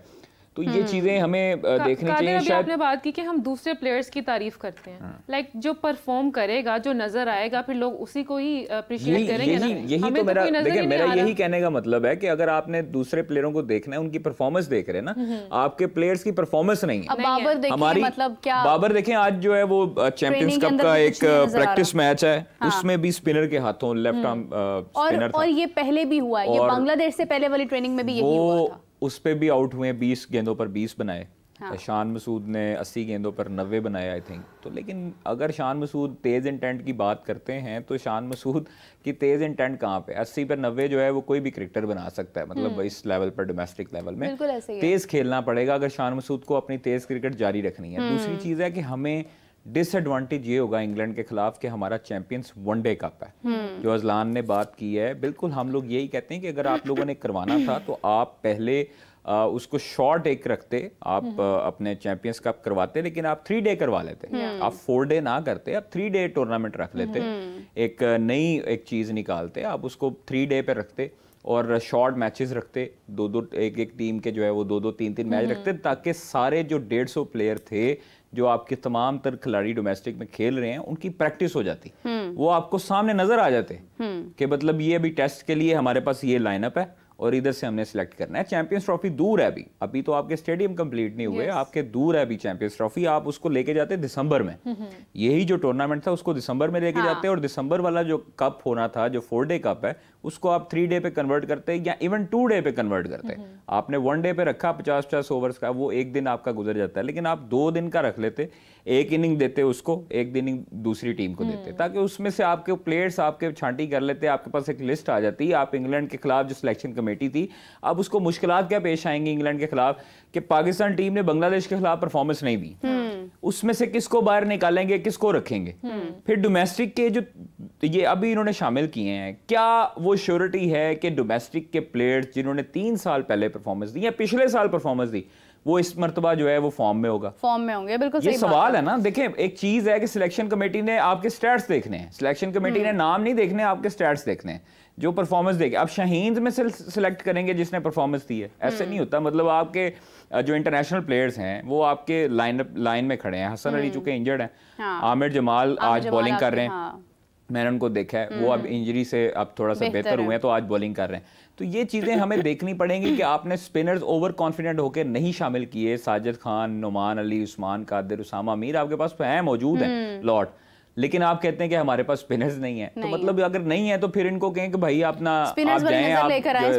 तो ये हम्म। चीज़ें हमें देखने चाहिए अभी शायद आपने बात की कि हम दूसरे प्लेयर्स की तारीफ करते हैं लाइक हाँ। जो परफॉर्म करेगा जो नजर आएगा फिर लोग उसी को ही अप्रिशिएट करेंगे यही, ना यही तो तो मेरा देखिए मेरा यही कहने का मतलब है कि अगर आपने दूसरे प्लेयरों को देखना है उनकी परफॉर्मेंस देख रहे हैं ना हम्म। आपके प्लेयर्स की परफॉर्मेंस नहीं है हमारी मतलब क्या बाबर देखे आज जो है वो चैंपियंस कप का एक प्रैक्टिस मैच है हाँ। उसमें भी स्पिनर के हाथों लेफ्ट आर्म हम्म। और ये पहले भी हुआ है ये बांग्लादेश से पहले वाली ट्रेनिंग में भी यही हुआ था उस पर भी आउट हुए बीस गेंदों पर बीस बनाए हाँ। शान मसूद ने अस्सी गेंदों पर नब्बे बनाए आई थिंक तो लेकिन अगर शान मसूद तेज़ इंटेंट की बात करते हैं तो शान मसूद की तेज़ इंटेंट कहाँ पे अस्सी पर नब्बे जो है वो कोई भी क्रिकेटर बना सकता है मतलब हम्म। इस लेवल पर डोमेस्टिक लेवल में तेज़ खेलना पड़ेगा अगर शान मसूद को अपनी तेज़ क्रिकेट जारी रखनी है हम्म। दूसरी चीज़ है कि हमें डिसएडवांटेज ये होगा इंग्लैंड के खिलाफ कि हमारा चैंपियंस वनडे कप है हम्म। जो अजलान ने बात की है बिल्कुल हम लोग यही कहते हैं कि अगर आप लोगों ने करवाना था तो आप पहले आ, उसको शॉर्ट एक रखते आप आ, हम्म। अपने चैंपियंस कप करवाते लेकिन आप थ्री डे करवा लेते हम्म। आप फोर डे ना करते आप थ्री डे टूर्नामेंट रख लेते एक नई एक चीज़ निकालते आप उसको थ्री डे पे रखते और शॉर्ट मैचेस रखते दो दो एक एक टीम के जो है वो दो दो तीन तीन मैच रखते ताकि सारे जो डेढ़ सौ प्लेयर थे जो आपके तमाम तर खिलाड़ी डोमेस्टिक में खेल रहे हैं उनकी प्रैक्टिस हो जाती हम्म। वो आपको सामने नजर आ जाते हम्म। कि मतलब ये अभी टेस्ट के लिए हमारे पास ये लाइनअप है और इधर से हमने सेलेक्ट करना है चैंपियंस ट्रॉफी दूर है अभी अभी तो आपके स्टेडियम कंप्लीट नहीं हुए yes. आपके दूर है अभी चैंपियंस ट्रॉफी आप उसको लेके जाते दिसंबर में हम्म, हम्म। यही जो टूर्नामेंट था उसको दिसंबर में लेके हाँ. जाते और दिसंबर वाला जो कप होना था जो फोर डे कप है उसको आप थ्री डे पे कन्वर्ट करते या इवन टू डे पे कन्वर्ट करते हम्म, आपने वन डे पे रखा पचास पचास ओवर्स का वो एक दिन आपका गुजर जाता है लेकिन आप दो दिन का रख लेते एक इनिंग देते उसको एक इनिंग दूसरी टीम को देते हम्म। ताकि उसमें से आपके प्लेयर्स आपके छांटी कर लेते आपके पास एक लिस्ट आ जाती आप इंग्लैंड के खिलाफ जो सिलेक्शन कमेटी थी अब उसको मुश्किल क्या पेश आएंगी इंग्लैंड के खिलाफ कि पाकिस्तान टीम ने बांग्लादेश के खिलाफ परफॉर्मेंस नहीं दी हम्म। उसमें से किसको बाहर निकालेंगे किसको रखेंगे हम्म। फिर डोमेस्टिक के जो ये अभी इन्होंने शामिल किए हैं क्या वो श्योरिटी है कि डोमेस्टिक के प्लेयर्स जिन्होंने तीन साल पहले परफॉर्मेंस दी या पिछले साल परफॉर्मेंस दी वो इस मरतबा जो है वो फॉर्म में होगा फॉर्म में होंगे बिल्कुल ये सवाल है ना देखें एक चीज़ है कि सिलेक्शन कमेटी ने आपके स्टैट्स देखने हैं सिलेक्शन कमेटी ने हम्म। नाम नहीं देखने आपके स्टैट्स देखने हैं जो परफॉर्मेंस देखे आप शहीन में सिलेक्ट करेंगे जिसने परफॉर्मेंस दी है ऐसे हम्म। नहीं होता मतलब आपके जो इंटरनेशनल प्लेयर्स हैं वो आपके लाइन लाइन में खड़े हैं हसन अली चुके इंजर्ड है आमिर जमाल आज बॉलिंग कर रहे हैं हाँ। मैंने उनको देखा है वो अब इंजरी हम्म। से अब थोड़ा सा बेहतर हुए हैं तो आज बॉलिंग कर रहे हैं तो ये चीज़ें हमें देखनी पड़ेंगी कि आपने स्पिनर्स ओवर कॉन्फिडेंट होकर नहीं शामिल किए साजिद खान नुमान अली उस्मान कादिर उसामा मीर आपके पास तो हैं मौजूद हैं हम्म। लॉट लेकिन आप कहते हैं कि हमारे पास स्पिनर्स नहीं है तो मतलब अगर नहीं है तो फिर इनको कहें कि भाई अपना आप जाएं आप,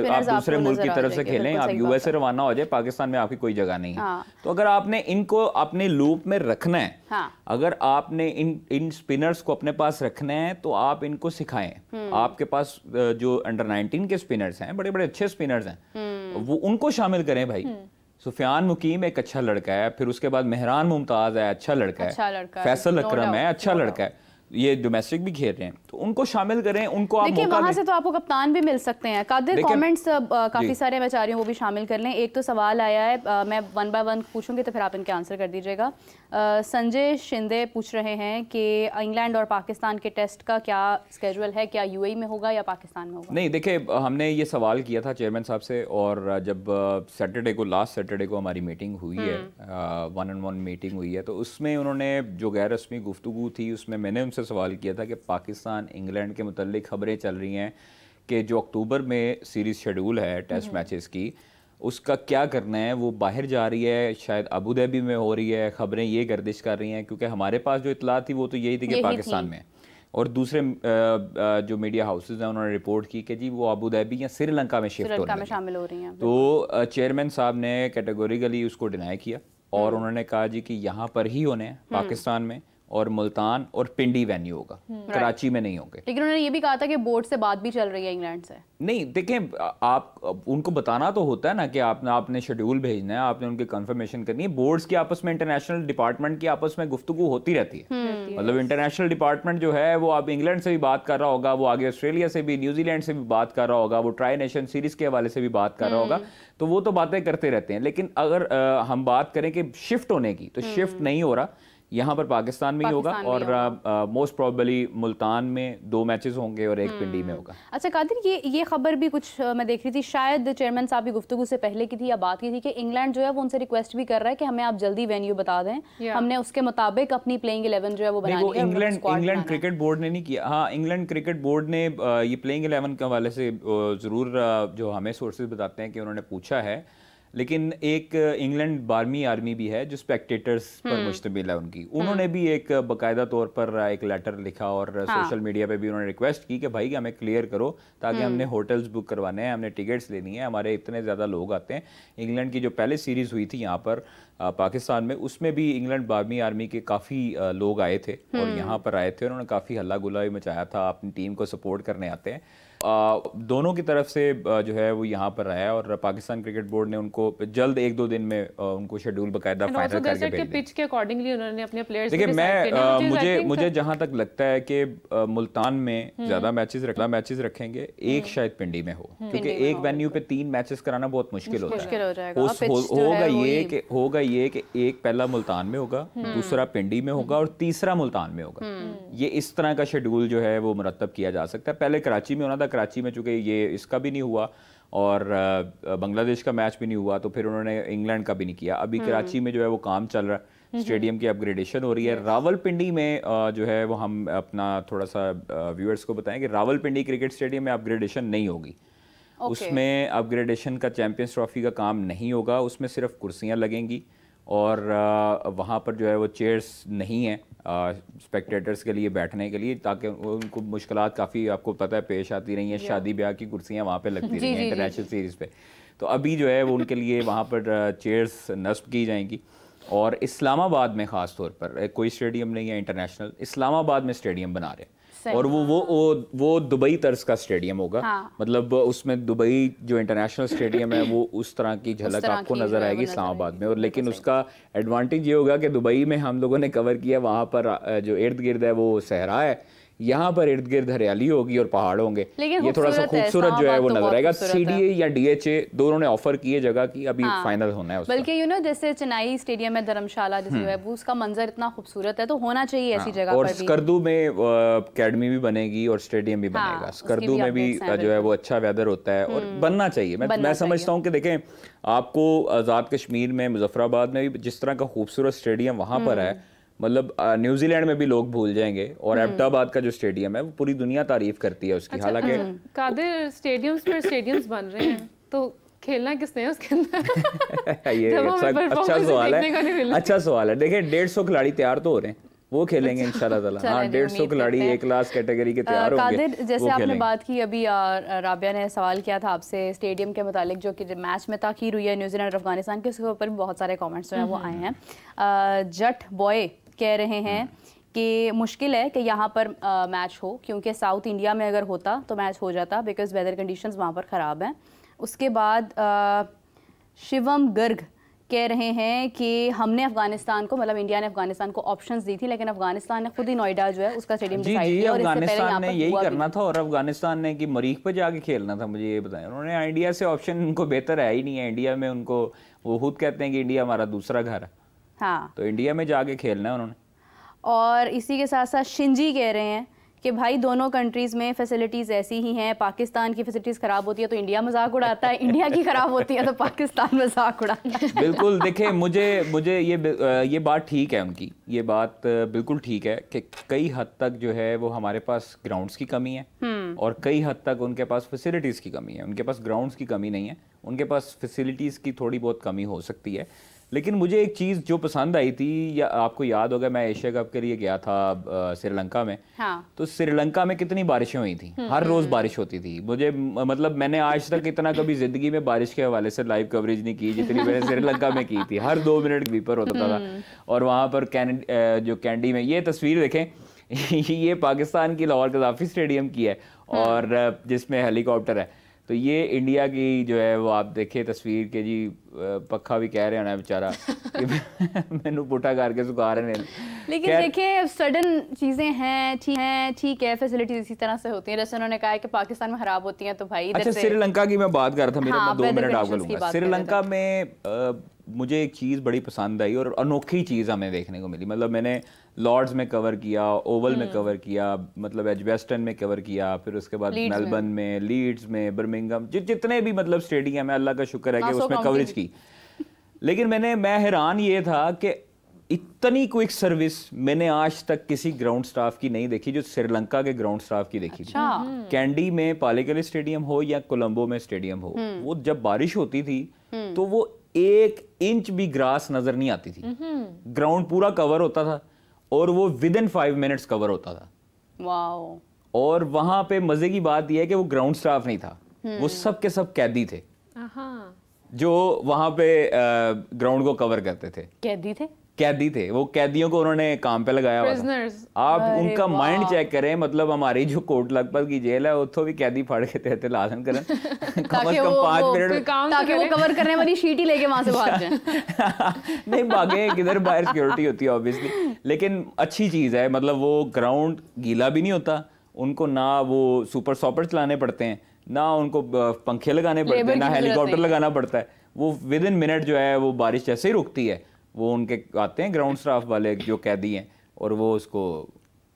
आप दूसरे मुल्क की तरफ से खेलें आप यूएसए रवाना हो जाए पाकिस्तान में आपकी कोई जगह नहीं है हाँ। तो अगर आपने इनको अपने लूप में रखना है हाँ। अगर आपने इन इन स्पिनर्स को अपने पास रखना है तो आप इनको सिखाएं हम्म। आपके पास जो अंडर नाइनटीन के स्पिनर्स हैं बड़े बड़े अच्छे स्पिनर्स हैं हम्म। वो उनको शामिल करें भाई हम्म। सुफियान मुकीम एक अच्छा लड़का है फिर उसके बाद मेहरान मुमताज़ है अच्छा लड़का है फैसल अक्रम है अच्छा लड़का है अच्छा ये डोमेस्टिक भी खेल रहे हैं तो उनको शामिल करें उनको आप देखिए वहां से तो आपको कप्तान भी मिल सकते हैं कादिर कमेंट्स काफ़ी सारे मैं चाह रही हूँ वो भी शामिल कर लें एक तो सवाल आया है आ, मैं वन बाय वन पूछूंगी तो फिर आप इनके आंसर कर दीजिएगा संजय शिंदे पूछ रहे हैं कि इंग्लैंड और पाकिस्तान के टेस्ट का क्या स्केजुअल है क्या यूएई में होगा या पाकिस्तान में होगा नहीं देखिए हमने ये सवाल किया था चेयरमैन साहब से और जब सैटरडे को लास्ट सैटरडे को हमारी मीटिंग हुई है वन एंड वन मीटिंग हुई है तो उसमें उन्होंने जो गैर रस्मी गुफ्तु थी उसमें मैंने उनसे सवाल किया था कि पाकिस्तान इंग्लैंड के मतलब खबरें चल रही हैं कि जो अक्टूबर में सीरीज़ शेड्यूल है टेस्ट हम्म। मैचेस की उसका क्या करना है वो बाहर जा रही है शायद अबू धाबी में हो रही है खबरें ये गर्दिश कर रही हैं क्योंकि हमारे पास जो इतला थी वो तो यही थी कि पाकिस्तान में और दूसरे जो मीडिया हाउसेज हैं उन्होंने रिपोर्ट की कि जी वो अबू धाबी या श्रीलंका में शिफ्ट हो रही हैं तो चेयरमैन साहब ने कैटेगोरिकली उसको डिनाई किया और हम्म। उन्होंने कहा जी कि यहाँ पर ही होने हैं हम्म। पाकिस्तान में और मुल्तान और पिंडी वेन्यू होगा हम्म। कराची में नहीं होंगे लेकिन उन्होंने ये भी कहा था कि बोर्ड से बात भी चल रही है इंग्लैंड से नहीं देखें आप उनको बताना तो होता है ना कि आपने आपने शेड्यूल भेजना है आपने उनकी कंफर्मेशन करनी है बोर्ड्स की आपस में इंटरनेशनल डिपार्टमेंट की आपस में गुफ्तु होती रहती है हम्म। मतलब इंटरनेशनल डिपार्टमेंट जो है वो आप इंग्लैंड से भी बात कर रहा होगा वो आगे ऑस्ट्रेलिया से भी न्यूजीलैंड से भी बात कर रहा होगा वो ट्राई नेशन सीरीज के हवाले से भी बात कर रहा होगा हम्म। तो वो तो बातें करते रहते हैं लेकिन अगर हम बात करें कि शिफ्ट होने की तो शिफ्ट नहीं हो रहा यहाँ पर पाकिस्तान में पाकिस्तान ही होगा और मोस्ट प्रॉबली मुल्तान में दो मैचेस होंगे और एक पिंडी में हम्म। होगा अच्छा कादिर ये ये खबर भी कुछ मैं देख रही थी शायद चेयरमैन साहब की गुफ्तु से पहले की थी या बात की थी कि इंग्लैंड जो है वो उनसे रिक्वेस्ट भी कर रहा है कि हमें आप जल्दी वेन्यू बता दें हमने उसके मुताबिक अपनी प्लेइंग इलेवन जो है वो बनानी इंग्लैंड इंग्लैंड क्रिकेट बोर्ड ने नहीं किया हाँ इंग्लैंड क्रिकेट बोर्ड ने ये प्लेइंग इलेवन के हवाले से ज़रूर जो हमें सोर्सेज बताते हैं कि उन्होंने पूछा है लेकिन एक इंग्लैंड बारहवीं आर्मी भी है जो स्पेक्टेटर्स पर हम्म। मुश्तमिल है उनकी हम्म। उन्होंने भी एक बाकायदा तौर पर एक लेटर लिखा और हाँ। सोशल मीडिया पे भी उन्होंने रिक्वेस्ट की कि भाई हमें क्लियर करो ताकि हम्म। हमने होटल्स बुक करवाने हैं हमने टिकट्स लेनी है हमारे इतने ज़्यादा लोग आते हैं इंग्लैंड की जो पहले सीरीज़ हुई थी यहाँ पर पाकिस्तान में उसमें भी इंग्लैंड बारहवीं आर्मी के काफ़ी लोग आए थे और यहाँ पर आए थे उन्होंने काफ़ी हल्ला गुला भी मचाया था अपनी टीम को सपोर्ट करने आते हैं आ, दोनों की तरफ से जो है वो यहाँ पर रहा है और पाकिस्तान क्रिकेट बोर्ड ने उनको जल्द एक दो दिन में उनको शेड्यूल बकायदा फाइनल करके के पिच के अकॉर्डिंगली उन्होंने अपने प्लेयर्स देखिए मैं मुझे मुझे जहाँ तक लगता है कि मुल्तान में हम्म। ज्यादा मैचेस रखना मैचेस रखेंगे एक हम्म। शायद पिंडी में हो हम्म। क्योंकि एक वेन्यू पे तीन मैचेस कराना बहुत मुश्किल होता है होगा ये कि होगा ये कि एक पहला मुल्तान में होगा दूसरा पिंडी में होगा और तीसरा मुल्तान में होगा ये इस तरह का शेड्यूल जो है वो मुरतब किया जा सकता है पहले कराची में होना था था कराची में चूँकि ये इसका भी नहीं हुआ और बांग्लादेश का मैच भी नहीं हुआ तो फिर उन्होंने इंग्लैंड का भी नहीं किया अभी कराची हम्म। में जो है वो काम चल रहा है हम्म। स्टेडियम की अपग्रेडेशन हो रही है रावलपिंडी में जो है वो हम अपना थोड़ा सा व्यूअर्स को बताएं कि रावलपिंडी क्रिकेट स्टेडियम में अपग्रेडेशन नहीं होगी okay. उसमें अपग्रेडेशन का चैंपियंस ट्रॉफी का काम नहीं होगा उसमें सिर्फ कुर्सियाँ लगेंगी और वहाँ पर जो है वो चेयर्स नहीं हैं स्पेक्टेटर्स के लिए बैठने के लिए ताकि उनको मुश्किल काफ़ी आपको पता है पेश आती रही हैं शादी ब्याह की कुर्सियाँ वहाँ पर लगती रही हैं इंटरनेशनल सीरीज़ पर तो अभी जो है वो उनके लिए वहाँ पर चेयर्स नस्ब की जाएंगी और इस्लामाबाद में ख़ास तौर पर कोई स्टेडियम नहीं है इंटरनेशनल इस्लामाबाद में स्टेडियम बना रहे हैं और वो वो वो, वो दुबई तर्ज का स्टेडियम होगा हाँ। मतलब उसमें दुबई जो इंटरनेशनल स्टेडियम है वो उस तरह की झलक आपको नजर आएगी इस्लामाबाद में और लेकिन उसका एडवांटेज ये होगा कि दुबई में हम लोगों ने कवर किया वहाँ पर जो इर्द गिर्द है वो सहरा है यहाँ पर इर्द गिर्द हरियाली होगी और पहाड़ होंगे ये थोड़ा सा खूबसूरत जो है वो तो नजर आएगा सीडीए या डीएचए दोनों ने ऑफर किए जगह की अभी हाँ। फाइनल होना है बल्कि यू नो जैसे चेन्नई स्टेडियम में धर्मशाला जैसे हम्म। है वो उसका मंजर इतना खूबसूरत है तो होना चाहिए ऐसी हाँ। जगह और स्कर्दू में अकेडमी भी बनेगी और स्टेडियम भी बनेगा हाँ, स्कर्दू में भी जो है वो अच्छा वेदर होता है और हम्म। बनना चाहिए मैं समझता हूँ कि देखें आपको आज़ाद कश्मीर में मुजफ्फराबाद में भी जिस तरह का खूबसूरत स्टेडियम वहां पर हम्म। है मतलब न्यूजीलैंड में भी लोग भूल जाएंगे और एबटाबाद हम्म। का जो स्टेडियम है वो पूरी दुनिया तारीफ करती है उसकी अच्छा, हालांकि हम्म। कादिर स्टेडियम्स पर स्टेडियम्स बन रहे हैं तो खेलना किसने है उसके अंदर ये अच्छा अच्छा सवाल है अच्छा सवाल है देखिए डेढ़ सौ खिलाड़ी तैयार तो हो रहे हैं वो खेलेंगे अच्छा। इंशाल्लाह हाँ डेढ़ सौ खिलाड़ी एक क्लास कैटेगरी के तैयार होंगे जैसे आपने बात की अभी राबिया ने सवाल किया था आपसे स्टेडियम के मुतालिक जो कि मैच में ताखीर हुई है न्यूजीलैंड और अफगानिस्तान के उसके ऊपर बहुत सारे कमेंट्स जो वो हम्म, आए हैं जट बॉय कह रहे हैं हम्म। कि मुश्किल है कि यहाँ पर आ, मैच हो क्योंकि साउथ इंडिया में अगर होता तो मैच हो जाता बिकॉज वेदर कंडीशन वहाँ पर ख़राब हैं उसके बाद आ, शिवम गर्ग कह रहे हैं कि हमने अफगानिस्तान को मतलब इंडिया ने अफगानिस्तान को ऑप्शंस दी थी लेकिन अफगानिस्तान ने खुद ही नोएडा जो है उसका स्टेडियम जी, जी, अफगानिस्तान ने यही करना था और अफगानिस्तान ने कि मरीख पर जाके खेलना था मुझे ये बताया उन्होंने इंडिया से ऑप्शन उनको बेहतर है ही नहीं है इंडिया में उनको वो खुद कहते हैं कि इंडिया हमारा दूसरा घर है हाँ तो इंडिया में जाके खेलना है उन्होंने और इसी के साथ साथ शिंजी कह रहे हैं कि भाई दोनों कंट्रीज़ में फैसिलिटीज़ ऐसी ही हैं पाकिस्तान की फैसिलिटीज़ ख़राब होती है तो इंडिया मजाक उड़ाता है इंडिया की ख़राब होती है तो पाकिस्तान मजाक उड़ाता है बिल्कुल देखे मुझे मुझे ये ये बात ठीक है उनकी ये बात बिल्कुल ठीक है कि कई हद तक जो है वो हमारे पास ग्राउंड्स की कमी है हम्म। और कई हद तक उनके पास फैसिलिटीज़ की कमी है उनके पास ग्राउंड्स की कमी नहीं है उनके पास फैसिलिटीज़ की थोड़ी बहुत कमी हो सकती है लेकिन मुझे एक चीज़ जो पसंद आई थी या आपको याद होगा मैं एशिया कप के लिए गया था श्रीलंका में हाँ। तो श्रीलंका में कितनी बारिशें हुई थी हम्म, हर हम्म, रोज़ हम्म। बारिश होती थी मुझे मतलब मैंने आज तक इतना कभी ज़िंदगी में बारिश के हवाले से लाइव कवरेज नहीं की जितनी मैंने श्रीलंका में की थी हर दो मिनट वीपर होता था और वहां पर जो कैंडी में ये तस्वीर देखें ये पाकिस्तान की लाहौर गजाफी स्टेडियम की है हाँ। और जिसमें हेलीकॉप्टर है तो ये इंडिया की जो है वो आप देखे तस्वीर के जी पखा भी कह रहे होना बेचारा मैं पुटा करके सुखा रहे हैं लेकिन देखिए सडन चीज़ें हैं ठीक है ठीक है फैसिलिटीज इसी तरह से होती हैं जैसे उन्होंने कहा है कि पाकिस्तान में खराब होती हैं तो भाई अच्छा श्रीलंका की मैं बात कर रहा था मेरे हाँ, दो मिनट आपको लूँगा श्रीलंका में मुझे एक चीज़ बड़ी पसंद आई और अनोखी चीज़ हमें देखने को मिली मतलब मैंने लॉर्ड्स में कवर किया ओवल में कवर हम्म। किया मतलब एजवेस्टन में कवर किया फिर उसके बाद मेलबर्न में लीड्स में बर्मिंगम जि, जितने भी मतलब स्टेडियम है अल्लाह का शुक्र है कि हाँ, उसमें कवरेज की लेकिन मैंने मैं हैरान ये था कि इतनी क्विक सर्विस मैंने आज तक किसी ग्राउंड स्टाफ की नहीं देखी जो श्रीलंका के ग्राउंड स्टाफ की देखी अच्छा। थी हम्म। कैंडी में पालेकली स्टेडियम हो या कोलंबो में स्टेडियम हो हम्म। वो जब बारिश होती थी तो वो एक इंच भी ग्रास नजर नहीं आती थी हम्म। ग्राउंड पूरा कवर होता था और वो within five minutes cover होता था और वहां पे मजे की बात यह है कि वो ग्राउंड स्टाफ नहीं था वो हम्म। सब के सब कैदी थे जो वहां पे ग्राउंड को कवर करते थे कैदी थे कैदी थे वो कैदियों को उन्होंने काम पे लगाया हुआ आप उनका माइंड चेक करें मतलब हमारी जो कोर्ट लखपत की जेल है उतो भी कैदी फाड़ के थे लालन करन कम से कम पाँच मिनट तो ताकि वो कवर करने वाली शीट ही लेके वहां से भाग जाए नहीं भागे किधर बाहर सिक्योरिटी होती है ऑब्वियसली लेकिन अच्छी चीज़ है मतलब वो ग्राउंड गीला भी नहीं होता उनको ना वो सुपर सॉपर चलाने पड़ते हैं ना उनको पंखे लगाने पड़ते हैं ना हेलीकॉप्टर लगाना पड़ता है वो विद इन मिनट जो है वो बारिश जैसे ही रुकती है वो उनके आते हैं ग्राउंड स्टाफ वाले जो कैदी हैं और वो उसको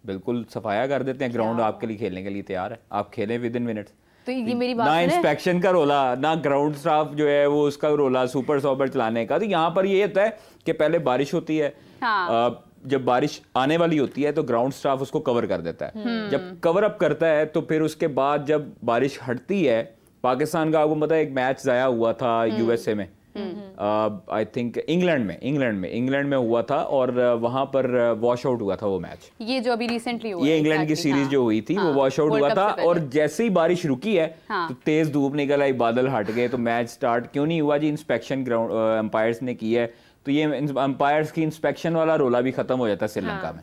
बिल्कुल सफाया कर देते हैं ग्राउंड आपके लिए खेलने के लिए तैयार है आप खेलें विद इन मिनट्स तो ये मेरी बात ना इंस्पेक्शन का रोला ना ग्राउंड स्टाफ जो है वो उसका रोला सुपर सॉपर चलाने का तो यहाँ पर ये होता है कि पहले बारिश होती है हाँ। जब बारिश आने वाली होती है तो ग्राउंड स्टाफ उसको कवर कर देता है हम्म। जब कवर अप करता है तो फिर उसके बाद जब बारिश हटती है पाकिस्तान का आपको पता है एक मैच जाया हुआ था यूएसए हम्म। में आई थिंक इंग्लैंड में इंग्लैंड में इंग्लैंड में हुआ था और uh, वहां पर वॉश uh, आउट हुआ था वो मैच ये जो अभी रिसेंटली हुआ ये इंग्लैंड की सीरीज हाँ, जो हुई थी हाँ, वो वॉश आउट हुआ था और जैसे ही बारिश रुकी है तो हाँ, तो तेज धूप निकल आई बादल हट गए तो मैच स्टार्ट क्यों नहीं हुआ जी इंस्पेक्शन ग्राउंड अंपायर्स ने की है तो ये अंपायर्स की इंस्पेक्शन वाला रोला भी खत्म हो जाता है श्रीलंका हाँ। में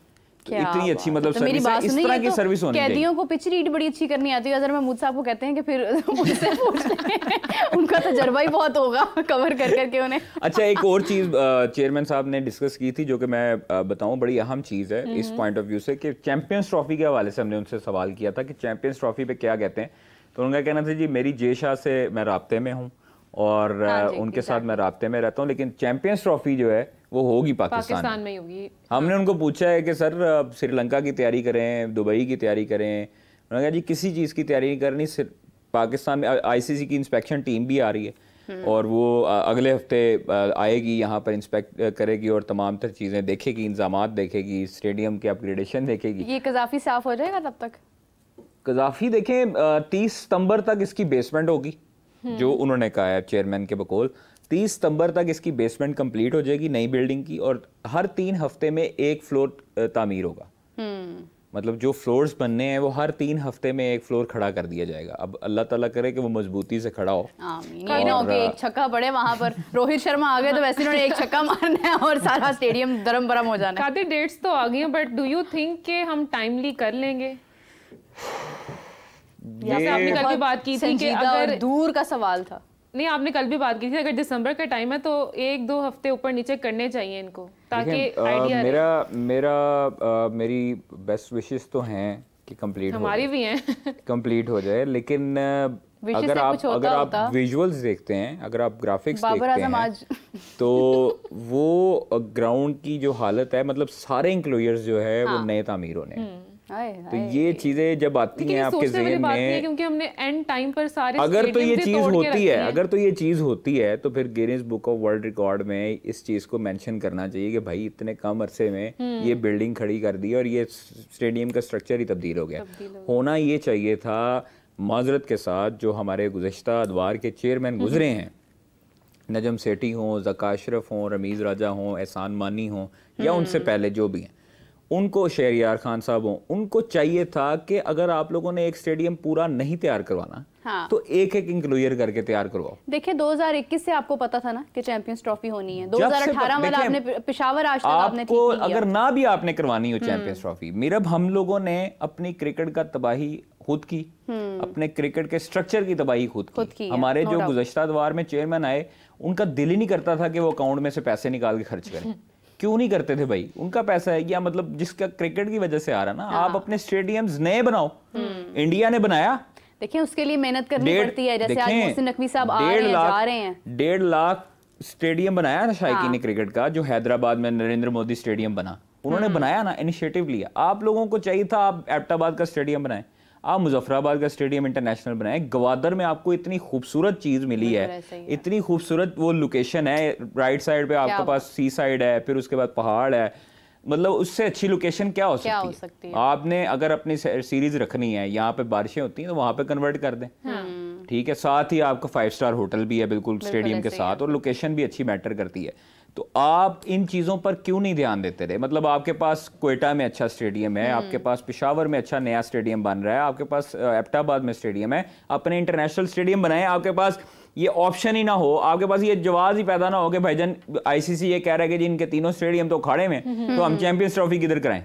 इतनी अच्छी मतलब तो सर्विस बात इस तरह की सर्विस तो होनी चाहिए कैदियों को पिछली ईट बड़ी अच्छी करनी आती है अगर मैं मुझसे आपको कहते हैं कि फिर मुझसे पूछ उनका तजर्बा ही बहुत होगा कवर कर करके उन्हें अच्छा एक और चीज चेयरमैन साहब ने डिस्कस की थी जो कि मैं बताऊं बड़ी अहम चीज है इस पॉइंट ऑफ व्यू से कि चैंपियंस ट्रॉफी के हवाले से हमने उनसे सवाल किया था कि चैंपियंस ट्रॉफी पे क्या कहते हैं तो उनका कहना था जी मेरी जे शाह से मैं रबते में हूँ और हाँ उनके साथ मैं रबते में रहता हूँ लेकिन चैंपियंस ट्रॉफी जो है वो होगी पाकिस्तान, पाकिस्तान में होगी हमने उनको पूछा है कि सर आप श्रीलंका की तैयारी करें दुबई की तैयारी करें उन्होंने कहा जी किसी चीज़ की तैयारी नहीं करनी सिर्फ पाकिस्तान में आईसीसी की इंस्पेक्शन टीम भी आ रही है हम्म। और वो अगले हफ्ते आएगी यहाँ पर इंस्पेक्ट करेगी और तमाम तर चीज़ें देखेगी इंजाम देखेगी स्टेडियम के अपग्रेडेशन देखेगी ये कजाफी साफ हो जाएगा तब तक कजाफी देखें तीस सितंबर तक इसकी बेसमेंट होगी हम्म। जो उन्होंने कहा है चेयरमैन के बकौल तीस सितंबर तक इसकी बेसमेंट कंप्लीट हो जाएगी नई बिल्डिंग की और हर तीन हफ्ते में एक फ्लोर तामीर होगा हम्म। मतलब जो फ्लोर्स बनने हैं वो हर तीन हफ्ते में एक फ्लोर खड़ा कर दिया जाएगा अब अल्लाह ताला करे कि वो मजबूती से खड़ा हो आमीन और... एक छक्का पड़े वहां पर रोहित शर्मा आ गए तो वैसे उन्होंने एक छक्का मारना है और सारा स्टेडियम धर्म भरम हो जाना है डेट्स तो आ गई हैं बट डू यू थिंक कि हम टाइमली कर लेंगे आपने कल बात की थी कि अगर दूर का सवाल था नहीं आपने कल भी बात की थी अगर दिसंबर का टाइम है तो एक दो हफ्ते ऊपर नीचे करने चाहिए इनको ताकि आइडिया मेरा मेरा आ, मेरी बेस्ट विशेष तो हैं कि कंप्लीट हमारी भी हैं कंप्लीट हो जाए लेकिन अगर आप अगर आप विजुअल्स देखते हैं अगर आप ग्राफिक्स देखते हैं तो वो ग्राउंड की जो हालत है मतलब सारे इंक्लोजर्स जो है हाँ। वो नए तामीरों ने हम्म। तो ये चीजें जब आती हैं आपके जहन में क्योंकि हमने एंड टाइम पर सारे अगर तो ये चीज होती है अगर तो ये चीज होती है तो फिर Guinness book of world record में इस चीज को मेंशन करना चाहिए कि भाई इतने कम अरसे में हम्म। ये बिल्डिंग खड़ी कर दी और ये स्टेडियम का स्ट्रक्चर ही तब्दील हो गया होना ये चाहिए था माजरत के साथ जो हमारे गुजशत अदवार के चेयरमैन हम्म। गुजरे हैं नजम सेठी हों जका अशरफ हों रमीज़ राजा हों एहसान मानी हों या हम्म। उनसे पहले जो भी हैं उनको यार खान साहब हों उनको चाहिए था कि अगर आप लोगों ने एक स्टेडियम पूरा नहीं तैयार करवाना हाँ। तो एक एक इंक्लूजर करके तैयार करवाओ देखिए 2021 से आपको पता था ना कि चैंपियंस ट्रॉफी होनी है 2018 वाला आपने पिशावर आज तक आपने आपको अगर ना भी आपने करवानी हो चैंपियंस ट्रॉफी मीरब हम लोगों ने अपनी क्रिकेट का तबाही खुद की हम्म। अपने क्रिकेट के स्ट्रक्चर की तबाही खुद की, की हमारे जो गुजश्ता दवार में चेयरमैन आए उनका दिल ही नहीं करता था कि वो अकाउंट में से पैसे निकाल के खर्च करें क्यों नहीं करते थे भाई उनका पैसा है या मतलब जिसका क्रिकेट की वजह से आ रहा ना आप हाँ। अपने स्टेडियम्स नए बनाओ हम्म। इंडिया ने बनाया देखिए उसके लिए मेहनत करनी पड़ती है जैसे आज मोहसिन नकवी साहब आ रहे हैं जा रहे हैं डेढ़ लाख स्टेडियम बनाया ना शायकी हाँ। ने क्रिकेट का जो हैदराबाद में नरेंद्र मोदी स्टेडियम बना उन्होंने हम्म। बनाया ना इनिशिएटिव लिया आप लोगों को चाहिए था आप एबटाबाद का स्टेडियम बनाए आप मुजफ्फराबाद का स्टेडियम इंटरनेशनल बनाएं गवादर में आपको इतनी खूबसूरत चीज़ मिली है, है इतनी खूबसूरत वो लोकेशन है राइट साइड पे आपके पास सी साइड है फिर उसके बाद पहाड़ है मतलब उससे अच्छी लोकेशन क्या हो सकती, क्या हो सकती है? है आपने अगर अपनी सीरीज रखनी है यहाँ पे बारिशें होती हैं तो वहाँ पे कन्वर्ट कर दें हम्म। ठीक है साथ ही आपका फाइव स्टार होटल भी है बिल्कुल स्टेडियम के साथ और लोकेशन भी अच्छी मैटर करती है तो आप इन चीज़ों पर क्यों नहीं ध्यान देते रहे मतलब आपके पास कोयटा में अच्छा स्टेडियम है हम्म। आपके पास पिशावर में अच्छा नया स्टेडियम बन रहा है आपके पास एबटाबाद में स्टेडियम है अपने इंटरनेशनल स्टेडियम बनाए आपके पास ये ऑप्शन ही ना हो आपके पास ये जवाब ही पैदा ना हो कि जन आईसीसी ये कह रहा है कि जी इनके तीनों स्टेडियम तो खड़े में हम्म। तो हम चैंपियंस ट्रॉफी किधर कराएं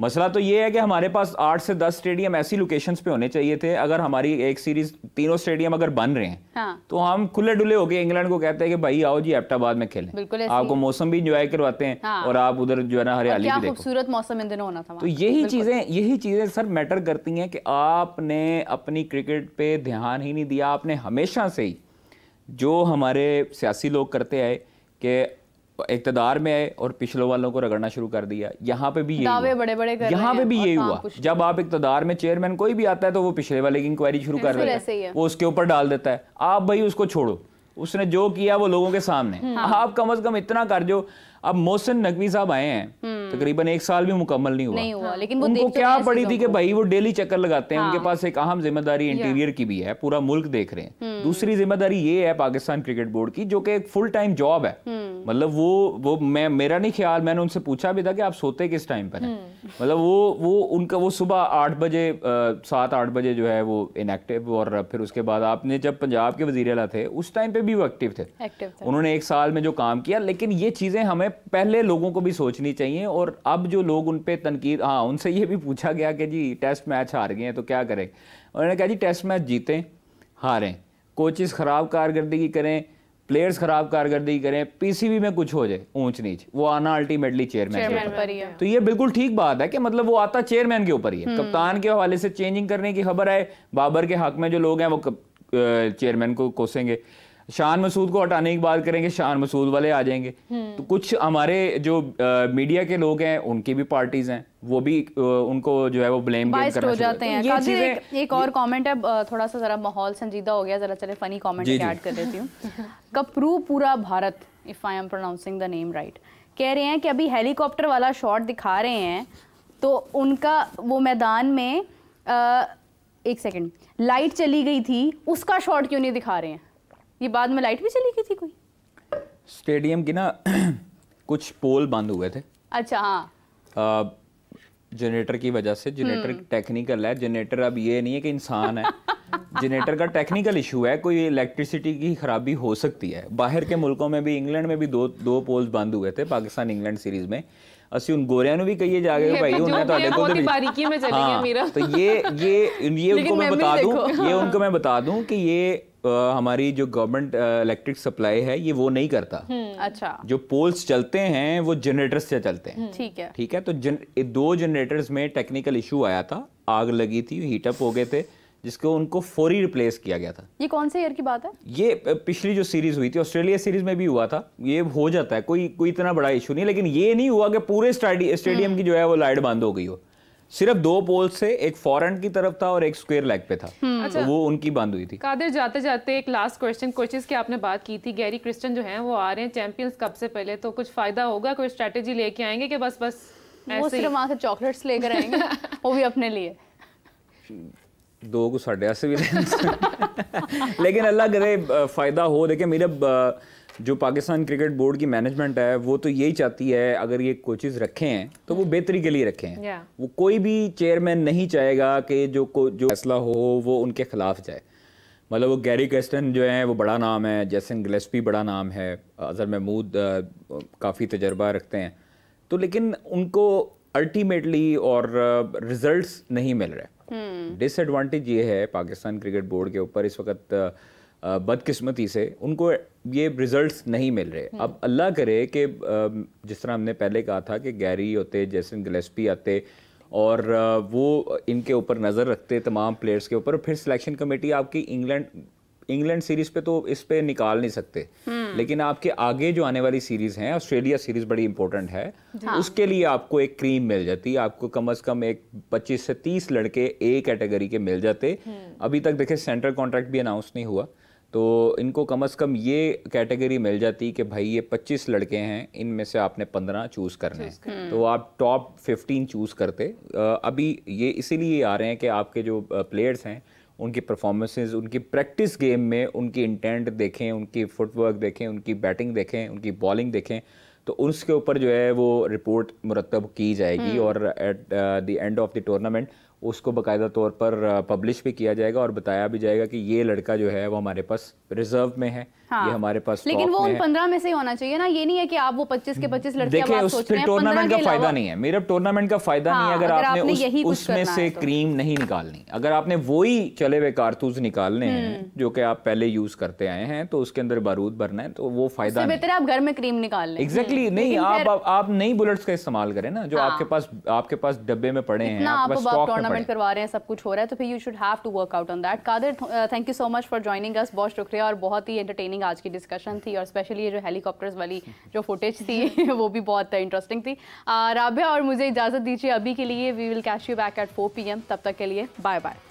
मसला तो ये है कि हमारे पास आठ से दस स्टेडियम ऐसी लोकेशन पे होने चाहिए थे अगर हमारी एक सीरीज तीनों स्टेडियम अगर बन रहे हैं हाँ। तो हम खुले डुले होके इंग्लैंड को कहते हैं कि भाई आओ जी एप्टाबाद में खेलें आपको मौसम भी इंजॉय करवाते हैं हाँ। और आप उधर जो है ना हरियाली भी खूबसूरत मौसम इन दिनों होना था तो यही चीजें यही चीजें सर मैटर करती हैं कि आपने अपनी क्रिकेट पे ध्यान ही नहीं दिया आपने हमेशा से ही जो हमारे सियासी लोग करते आए कि इकतदार में आए और पिछलों वालों को रगड़ना शुरू कर दिया यहाँ पे भी ये दावे बड़े बड़े कर यहाँ पे भी यही हुआ जब आप इकतदार में चेयरमैन कोई भी आता है तो वो पिछले वाले की इंक्वायरी शुरू कर देता है वो उसके ऊपर डाल देता है आप भाई उसको छोड़ो उसने जो किया वो लोगों के सामने हाँ। आप कम अज कम इतना कर जो अब मोहसिन नकवी साहब आए हैं हम्म। तकरीबन एक साल भी मुकम्मल नहीं हुआ, नहीं हुआ। लेकिन उनको क्या पड़ी थी कि भाई वो डेली चक्कर लगाते हैं उनके हाँ। पास एक अहम जिम्मेदारी इंटीरियर की भी है पूरा मुल्क देख रहे हैं हम्म। दूसरी जिम्मेदारी ये है पाकिस्तान क्रिकेट बोर्ड की जो कि एक फुल टाइम जॉब है हम्म। मतलब वो वो मैं मेरा नहीं ख्याल मैंने उनसे पूछा भी था कि आप सोते किस टाइम पर हैं मतलब वो वो उनका वो सुबह आठ बजे सात आठ बजे जो है वो इनएक्टिव और फिर उसके बाद आपने जब पंजाब के वजीर अला थे उस टाइम पे भी वो एक्टिव थे उन्होंने एक साल में जो काम किया लेकिन ये चीज़ें हमें पहले लोगों को भी सोचनी चाहिए और अब जो लोग उन पर तनकीद हाँ उनसे ये भी पूछा गया कि जी टेस्ट मैच हार गए हैं तो क्या करें उन्होंने कहा जी टेस्ट मैच जीतें हारें कोचिज़ ख़राब कारकर्दगी करें प्लेयर्स खराब कारकर्दगी करें पीसीबी में कुछ हो जाए ऊंच नीच वो आना अल्टीमेटली चेयरमैन के ऊपर तो ये बिल्कुल ठीक बात है कि मतलब वो आता चेयरमैन के ऊपर ही है हम्म। कप्तान के हवाले से चेंजिंग करने की खबर है बाबर के हक में जो लोग हैं वो चेयरमैन को कोसेंगे शान मसूद को हटाने की बात करेंगे शान मसूद वाले आ जाएंगे हम्म। तो कुछ हमारे जो आ, मीडिया के लोग हैं उनकी भी पार्टीज हैं वो भी आ, उनको जो है वो ब्लेम हो जाते हैं ये चीज़ें एक, एक और कमेंट है थोड़ा सा जरा माहौल संजीदा हो गया जरा चले फनी कमेंट ऐड कर देती हूँ कपरू पूरा Bharat if I am pronouncing the name right कह रहे हैं कि अभी हेलीकॉप्टर वाला शॉट दिखा रहे हैं तो उनका वो मैदान में एक सेकेंड लाइट चली गई थी उसका शॉट क्यों नहीं दिखा रहे हैं ये बाद में लाइट भी चली गई थी कोई स्टेडियम की ना कुछ पोल बंद हुए थे अच्छा हाँ जनरेटर की वजह से जनरेटर टेक्निकल हम्म। है जनरेटर अब ये नहीं है कि इंसान है जनरेटर का टेक्निकल इशू है कोई इलेक्ट्रिसिटी की खराबी हो सकती है बाहर के मुल्कों में भी इंग्लैंड में भी दो दो पोल्स बंद हुए थे पाकिस्तान इंग्लैंड सीरीज में ਅਸੀਂ उन गोरिया भी कही ਕਹੀਏ ਜਾ ਕੇ ਭਾਈ तो ਤੁਹਾਡੇ ਕੋਲ ਤੇ ਬਾਰੀਕੀ ये ये ਗਈ ਮੇਰਾ मैं बता दूँ ये हाँ। उनको मैं बता दूँ कि ये हमारी जो गवर्नमेंट इलेक्ट्रिक सप्लाई है ये वो नहीं करता हम्म, अच्छा जो पोल्स चलते हैं वो जनरेटर्स से चलते हैं हम्म, ठीक है ठीक है तो जन, दो जनरेटर्स में टेक्निकल इशू आया था आग लगी थी हीटअप हो गए थे जिसको उनको फोरी रिप्लेस किया गया था ये कौन से ईयर की बात है ये पिछली जो सीरीज हुई थी ऑस्ट्रेलिया सीरीज में भी हुआ था ये हो जाता है कोई कोई इतना बड़ा इशू नहीं लेकिन ये नहीं हुआ कि पूरे स्टेडियम हम्म। की जो है वो लाइट बंद हो गई हो सिर्फ दो पोल से एक फॉरन की तरफ था और एक स्क्वेयर लेग पे था हम्म। अच्छा, तो वो उनकी बंद हुई थी कादिर जाते जाते एक लास्ट क्वेश्चन कोचेस की आपने बात की थी गैरी क्रिस्टन जो है वो आ रहे हैं चैंपियंस कप से पहले तो कुछ फायदा होगा कोई स्ट्रेटेजी लेके आएंगे कि बस बस वो सिर्फ वहाँ से चॉकलेट्स लेकर आएंगे वो भी अपने लिए दो को साढ़े भी लेकिन अल्लाह करे फायदा हो देखे मेरा जो पाकिस्तान क्रिकेट बोर्ड की मैनेजमेंट है वो तो यही चाहती है अगर ये कोचेज रखे हैं तो वो बेहतरी के लिए रखे हैं वो कोई भी चेयरमैन नहीं चाहेगा कि जो जो फैसला हो वो उनके खिलाफ जाए मतलब वो गैरी कैस्टन जो है वो बड़ा नाम है जैसन गलेस्पी बड़ा नाम है अजहर महमूद काफ़ी तजर्बा रखते हैं तो लेकिन उनको अल्टीमेटली और रिजल्ट्स नहीं मिल रहे डिसएडवांटेज hmm. ये है पाकिस्तान क्रिकेट बोर्ड के ऊपर इस वक्त बदकिस्मती से उनको ये रिजल्ट्स नहीं मिल रहे हम्म। अब अल्लाह करे कि जिस तरह हमने पहले कहा था कि गैरी होते जैसन गलेस्पी आते और वो इनके ऊपर नज़र रखते तमाम प्लेयर्स के ऊपर फिर सिलेक्शन कमेटी आपकी इंग्लैंड इंग्लैंड सीरीज़ पे तो इस पे निकाल नहीं सकते हम्म। लेकिन आपके आगे जो आने वाली सीरीज़ हैं ऑस्ट्रेलिया सीरीज़ बड़ी इंपॉर्टेंट है हाँ। उसके लिए आपको एक क्रीम मिल जाती आपको कम अज़ कम एक 25 से 30 लड़के ए कैटेगरी के मिल जाते हम्म। अभी तक देखे सेंट्रल कॉन्ट्रैक्ट भी अनाउंस नहीं हुआ तो इनको कम अज़ कम ये कैटेगरी मिल जाती कि भाई ये 25 लड़के हैं इनमें से आपने 15 चूज़ करने हैं तो आप टॉप 15 चूज़ करते अभी ये इसीलिए आ रहे हैं कि आपके जो प्लेयर्स हैं उनकी परफॉर्मेंसेज उनकी प्रैक्टिस गेम में उनकी इंटेंट देखें उनकी फुटवर्क देखें उनकी बैटिंग देखें उनकी बॉलिंग देखें तो उसके ऊपर जो है वो रिपोर्ट मुरतब की जाएगी हम्म। और at the end of the tournament उसको बाकायदा तौर पर पब्लिश भी किया जाएगा और बताया भी जाएगा कि ये लड़का जो है वो हमारे पास रिज़र्व में है हाँ। ये हमारे पास लेकिन वो उन पंद्रह में से ही होना चाहिए ना ये नहीं है कि आप वो पच्चीस के पच्चीस लड़के टूर्नामेंट का फायदा नहीं है मेरा टूर्नामेंट का फायदा हाँ, नहीं है अगर, आपने, यही उसमें से क्रीम तो। नहीं निकालनी अगर आपने वही चले हुए कारतूस निकालने हम्म। जो कि आप पहले यूज करते आए हैं तो उसके अंदर बारूद भरना है तो वो फायदा बेहतर आप घर में क्रीम निकाल लें एग्जैक्टली हम्म, नहीं आप आप नई बुलेट्स का इस्तेमाल करें ना जो हाँ। आपके पास आपके पास डब्बे में पड़े हैं टूर्नामेंट करवा रहे हैं सब कुछ हो रहा है तो फिर you should have to work out on that Qadir thank you so much for joining us बहुत शुक्रिया और बहुत ही एंटरटेनिंग इंटरेस्टिंग आज की डिस्कशन थी और स्पेशली ये जो हेलीकॉप्टर्स वाली जो फुटेज थी वो भी बहुत इंटरेस्टिंग थी राबिया और मुझे इजाज़त दीजिए अभी के लिए we will catch you back at four P तब तक के लिए बाय बाय